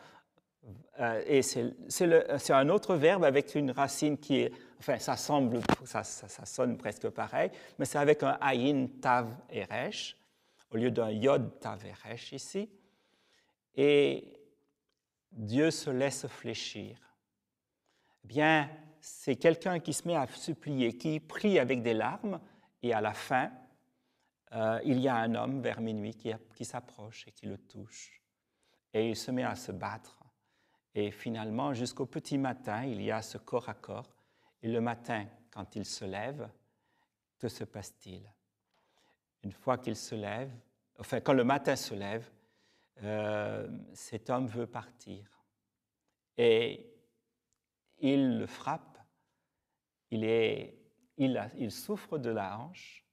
Euh, et c'est un autre verbe avec une racine qui est, enfin, ça semble, ça, sonne presque pareil, mais c'est avec un aïn, tav et resh au lieu d'un yod taveresh ici. Et Dieu se laisse fléchir. Eh bien, c'est quelqu'un qui se met à supplier, qui prie avec des larmes, et à la fin, euh, il y a un homme vers minuit qui s'approche et qui le touche. Et il se met à se battre. Et finalement, jusqu'au petit matin, il y a ce corps à corps. Et le matin, quand il se lève, que se passe-t-il une fois qu'il se lève, enfin quand le matin se lève, euh, cet homme veut partir. Et il le frappe, il, est, il, il souffre de la hanche,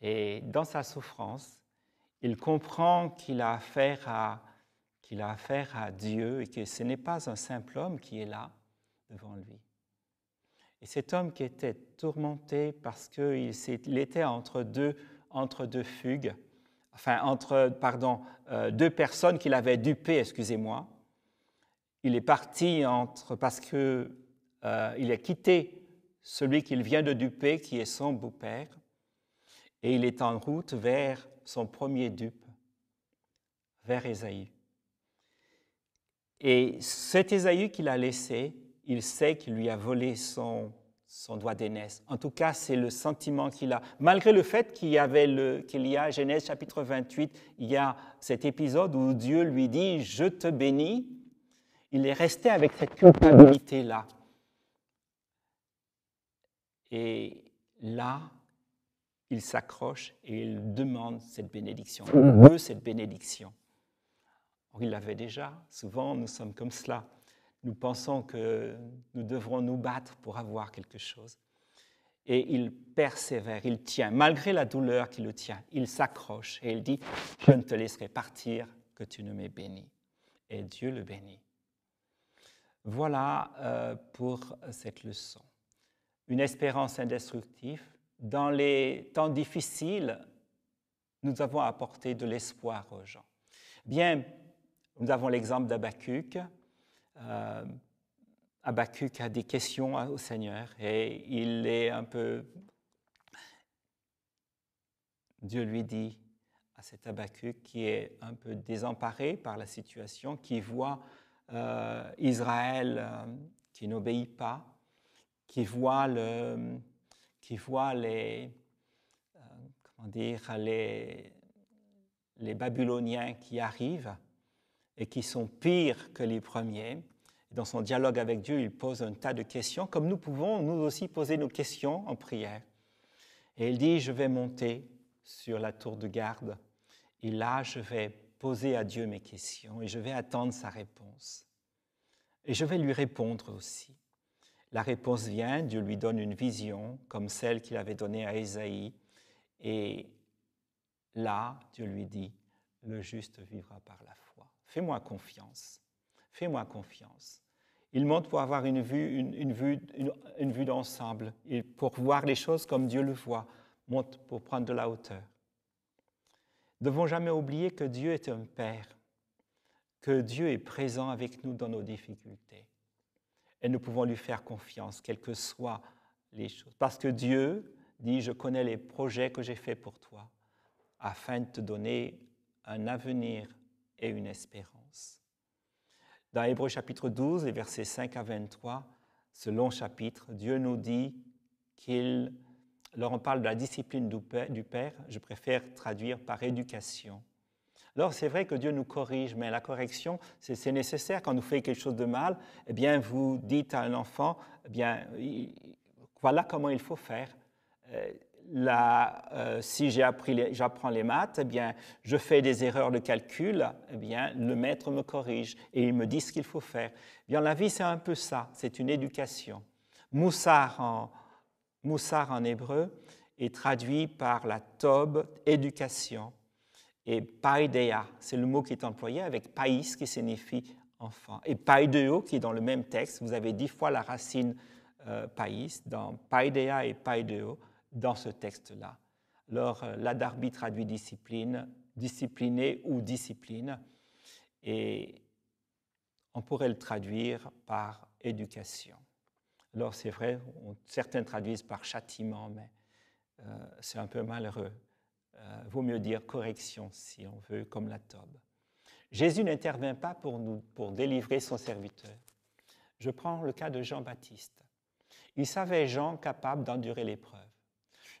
et dans sa souffrance, il comprend qu'il a affaire à qu'il a affaire à Dieu et que ce n'est pas un simple homme qui est là devant lui. Et cet homme qui était tourmenté parce qu'il était entre deux entre deux fugues, enfin, entre, pardon, euh, deux personnes qu'il avait dupées, excusez-moi. Il est parti entre, parce qu'il euh, a quitté celui qu'il vient de duper, qui est son beau-père, et il est en route vers son premier dupe, vers Esaïe. Et cet Esaïe qu'il a laissé, il sait qu'il lui a volé son son doigt d'aînesse. En tout cas, c'est le sentiment qu'il a. Malgré le fait qu'il y, avait le, qu'il y a Genèse chapitre 28, il y a cet épisode où Dieu lui dit ⁇ Je te bénis ⁇ il est resté avec cette culpabilité-là. Et là, il s'accroche et il demande cette bénédiction. Il veut cette bénédiction. Il l'avait déjà. Souvent, nous sommes comme cela nous pensons que nous devrons nous battre pour avoir quelque chose. Et il persévère, il tient, malgré la douleur qui le tient, il s'accroche et il dit, je ne te laisserai partir que tu ne m'aies béni. Et Dieu le bénit. Voilà euh, pour cette leçon. Une espérance indestructible. Dans les temps difficiles, nous avons apporté de l'espoir aux gens. Bien, nous avons l'exemple d'Abacuc, euh, a des questions au Seigneur et il est un peu... Dieu lui dit à cet Habakkuk qui est un peu désemparé par la situation, qui voit euh, Israël euh, qui n'obéit pas, qui voit, le, qui voit les, euh, comment dire, les, les Babyloniens qui arrivent et qui sont pires que les premiers. Dans son dialogue avec Dieu, il pose un tas de questions, comme nous pouvons nous aussi poser nos questions en prière. Et il dit, je vais monter sur la tour de garde, et là, je vais poser à Dieu mes questions, et je vais attendre sa réponse. Et je vais lui répondre aussi. La réponse vient, Dieu lui donne une vision, comme celle qu'il avait donnée à Isaïe. et là, Dieu lui dit, le juste vivra par la foi. Fais-moi confiance. Fais-moi confiance. Il monte pour avoir une vue, une, vue, une, vue d'ensemble, pour voir les choses comme Dieu le voit. Monte pour prendre de la hauteur. Ne devons jamais oublier que Dieu est un Père, que Dieu est présent avec nous dans nos difficultés. Et nous pouvons lui faire confiance, quelles que soient les choses. Parce que Dieu dit, je connais les projets que j'ai faits pour toi, afin de te donner un avenir, et une espérance. Dans Hébreu chapitre 12, les versets 5 à 23, ce long chapitre, Dieu nous dit qu'il, alors on parle de la discipline du père, je préfère traduire par éducation. Alors c'est vrai que Dieu nous corrige, mais la correction, c'est nécessaire. Quand nous fait quelque chose de mal, eh bien vous dites à un enfant, eh bien voilà comment il faut faire. Euh, euh, si j'apprends les, maths, eh bien, je fais des erreurs de calcul, eh bien, le maître me corrige et il me dit ce qu'il faut faire. Eh bien, la vie, c'est un peu ça, c'est une éducation. Moussar en, en hébreu est traduit par la tobe, éducation, et paidea, c'est le mot qui est employé avec païs qui signifie enfant, et paideo qui est dans le même texte, vous avez dix fois la racine euh, païs, dans paidea et paideo, dans ce texte-là. Alors, euh, la Darby traduit discipline, discipliné ou discipline, et on pourrait le traduire par éducation. Alors, c'est vrai, certains traduisent par châtiment, mais euh, c'est un peu malheureux. Euh, vaut mieux dire correction, si on veut, comme la tobe. Jésus n'intervient pas pour, nous, pour délivrer son serviteur. Je prends le cas de Jean-Baptiste. Il savait Jean capable d'endurer l'épreuve.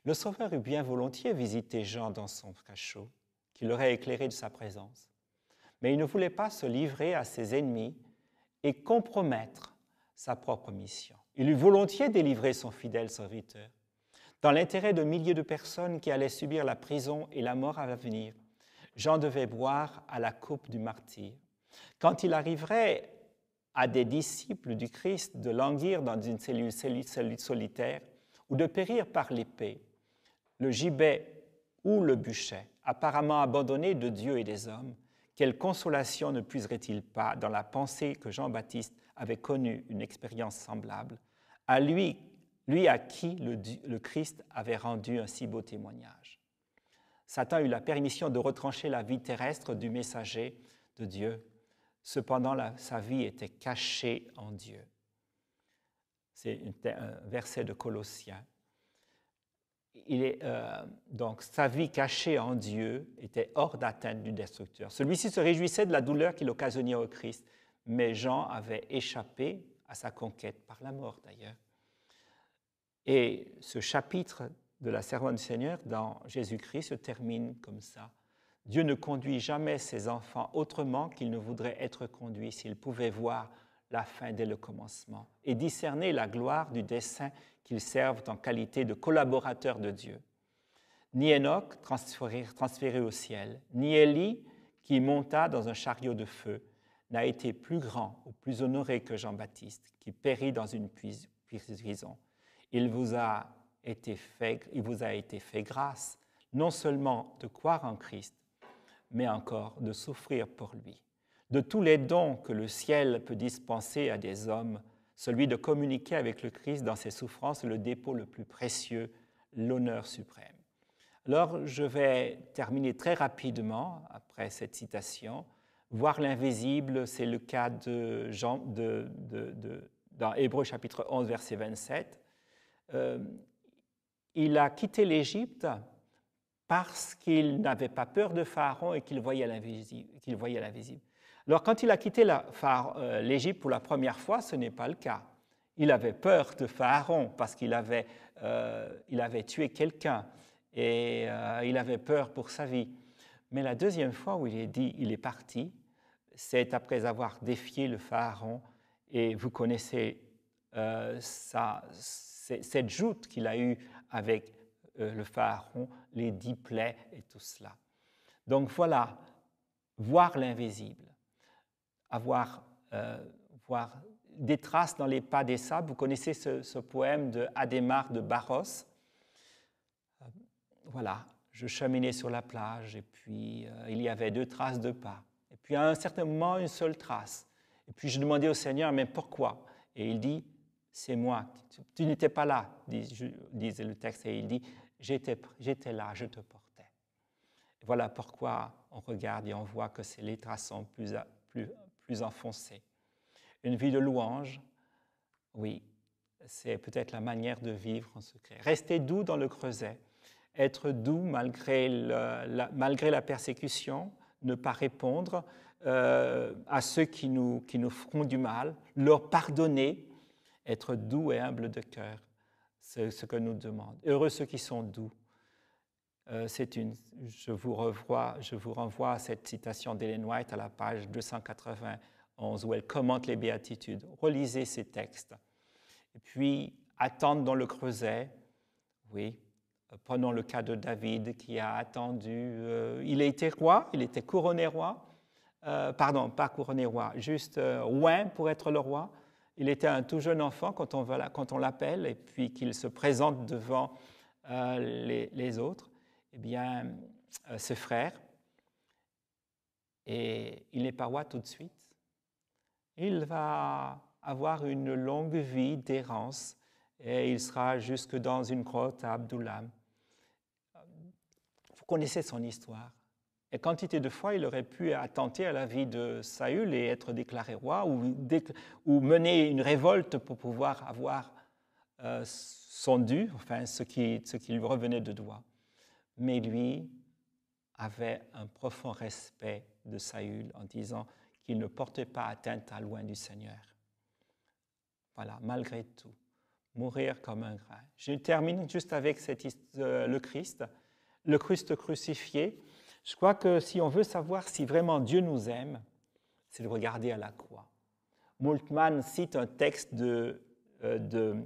Le Sauveur eût bien volontiers visité Jean dans son cachot, qui l'aurait éclairé de sa présence. Mais il ne voulait pas se livrer à ses ennemis et compromettre sa propre mission. Il eût volontiers délivré son fidèle serviteur, dans l'intérêt de milliers de personnes qui allaient subir la prison et la mort à l'avenir Jean devait boire à la coupe du martyr. Quand il arriverait à des disciples du Christ de languir dans une cellule solitaire ou de périr par l'épée, le gibet ou le bûcher, apparemment abandonné de Dieu et des hommes, quelle consolation ne puiserait-il pas dans la pensée que Jean-Baptiste avait connu une expérience semblable, à lui, lui à qui le, Christ avait rendu un si beau témoignage Satan eut la permission de retrancher la vie terrestre du messager de Dieu. Cependant, sa vie était cachée en Dieu. C'est un verset de Colossiens. Euh, donc sa vie cachée en Dieu était hors d'atteinte du destructeur. Celui-ci se réjouissait de la douleur qu'il occasionnait au Christ, mais Jean avait échappé à sa conquête par la mort d'ailleurs. Et ce chapitre de la servante du Seigneur dans Jésus-Christ se termine comme ça. Dieu ne conduit jamais ses enfants autrement qu'il ne voudrait être conduit s'il pouvait voir la fin dès le commencement et discerner la gloire du dessein qu'ils servent en qualité de collaborateurs de Dieu. Ni Enoch, transféré, au ciel, ni Élie, qui monta dans un chariot de feu, n'a été plus grand ou plus honoré que Jean-Baptiste, qui périt dans une prison. Il vous a été fait, il vous a été fait grâce, non seulement de croire en Christ, mais encore de souffrir pour lui. De tous les dons que le ciel peut dispenser à des hommes, celui de communiquer avec le Christ dans ses souffrances le dépôt le plus précieux, l'honneur suprême. Alors, je vais terminer très rapidement, après cette citation. Voir l'invisible, c'est le cas de Jean, de, dans Hébreu chapitre 11, verset 27. Euh, il a quitté l'Égypte parce qu'il n'avait pas peur de Pharaon et qu'il voyait l'invisible. Alors quand il a quitté euh, l'Égypte pour la première fois, ce n'est pas le cas. Il avait peur de Pharaon parce qu'il avait, euh, il avait tué quelqu'un et euh, il avait peur pour sa vie. Mais la deuxième fois où il est dit, il est parti, c'est après avoir défié le Pharaon et vous connaissez euh, cette joute qu'il a eue avec le Pharaon, les dix plaies et tout cela. Donc voilà, voir l'invisible avoir euh, voir des traces dans les pas des sables. Vous connaissez ce, poème de Adémar de Barros. Euh, voilà, je cheminais sur la plage et puis euh, il y avait deux traces de pas. Et puis à un certain moment, une seule trace. Et puis je demandais au Seigneur, mais pourquoi Et il dit, c'est moi. Tu, n'étais pas là, disait le texte. Et il dit, j'étais là, je te portais. voilà pourquoi on regarde et on voit que les traces sont plus, plus plus enfoncée. Une vie de louange, oui, c'est peut-être la manière de vivre en secret. Rester doux dans le creuset, être doux malgré, la, malgré la persécution, ne pas répondre euh, à ceux qui nous, qui nous feront du mal, leur pardonner, être doux et humble de cœur, c'est ce que nous demande. Heureux ceux qui sont doux, euh, une, je, vous je vous renvoie à cette citation d'Ellen White à la page 291 où elle commente les béatitudes. Relisez ces textes. Et puis, attendre dans le creuset. Oui, prenons le cas de David qui a attendu. Euh, il a été roi, il était couronné roi. Euh, pardon, pas couronné roi, juste roi pour être le roi. Il était un tout jeune enfant quand on, l'appelle et puis qu'il se présente devant les autres eh bien, euh, ce frère, et il n'est pas roi tout de suite. Il va avoir une longue vie d'errance et il sera jusque dans une grotte à Abdoulam. Vous connaissez son histoire. Et quantité de fois, il aurait pu attenter à la vie de Saül et être déclaré roi ou, mener une révolte pour pouvoir avoir euh, son dû, enfin ce qui, ce qui lui revenait de droit mais lui avait un profond respect de Saül en disant qu'il ne portait pas atteinte à loin du Seigneur. Voilà, malgré tout, mourir comme un grain. Je termine juste avec cette, euh, le Christ, le Christ crucifié. Je crois que si on veut savoir si vraiment Dieu nous aime, c'est de regarder à la croix. Moltmann cite un texte de, euh, de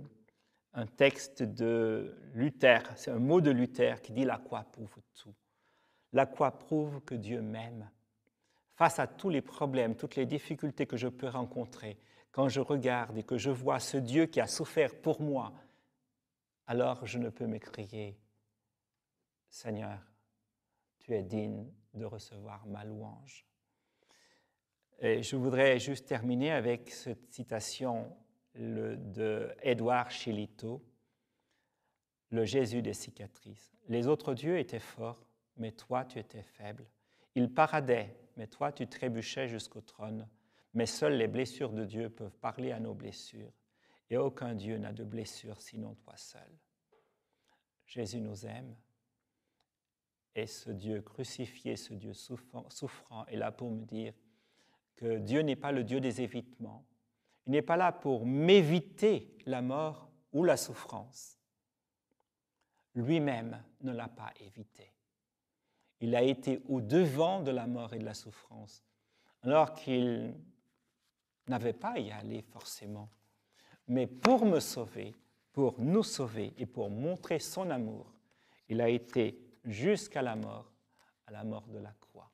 un texte de Luther, c'est un mot de Luther qui dit la quoi prouve tout. La croix prouve que Dieu m'aime. Face à tous les problèmes, toutes les difficultés que je peux rencontrer, quand je regarde et que je vois ce Dieu qui a souffert pour moi, alors je ne peux m'écrier, Seigneur, tu es digne de recevoir ma louange. Et je voudrais juste terminer avec cette citation le, de Édouard Chilito, le Jésus des cicatrices. Les autres dieux étaient forts, mais toi tu étais faible. Ils paradaient, mais toi tu trébuchais jusqu'au trône. Mais seules les blessures de Dieu peuvent parler à nos blessures, et aucun Dieu n'a de blessure sinon toi seul. Jésus nous aime, et ce Dieu crucifié, ce Dieu souffrant est là pour me dire que Dieu n'est pas le Dieu des évitements, il n'est pas là pour m'éviter la mort ou la souffrance. Lui-même ne l'a pas évité. Il a été au-devant de la mort et de la souffrance, alors qu'il n'avait pas à y aller forcément. Mais pour me sauver, pour nous sauver et pour montrer son amour, il a été jusqu'à la mort, à la mort de la croix.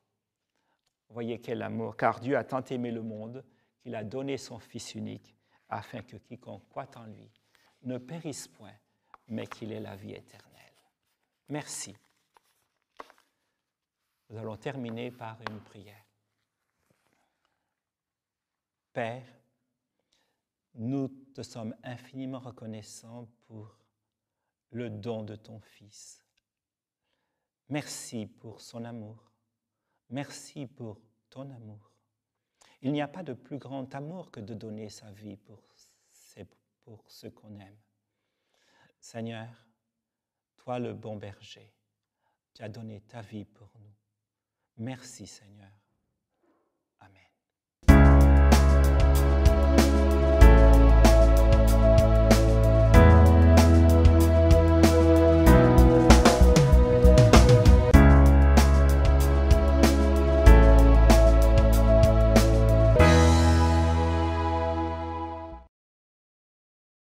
Voyez quel amour, car Dieu a tant aimé le monde il a donné son Fils unique, afin que quiconque croit en lui ne périsse point, mais qu'il ait la vie éternelle. Merci. Nous allons terminer par une prière. Père, nous te sommes infiniment reconnaissants pour le don de ton Fils. Merci pour son amour. Merci pour ton amour. Il n'y a pas de plus grand amour que de donner sa vie pour, pour ceux qu'on aime. Seigneur, toi le bon berger, tu as donné ta vie pour nous. Merci Seigneur.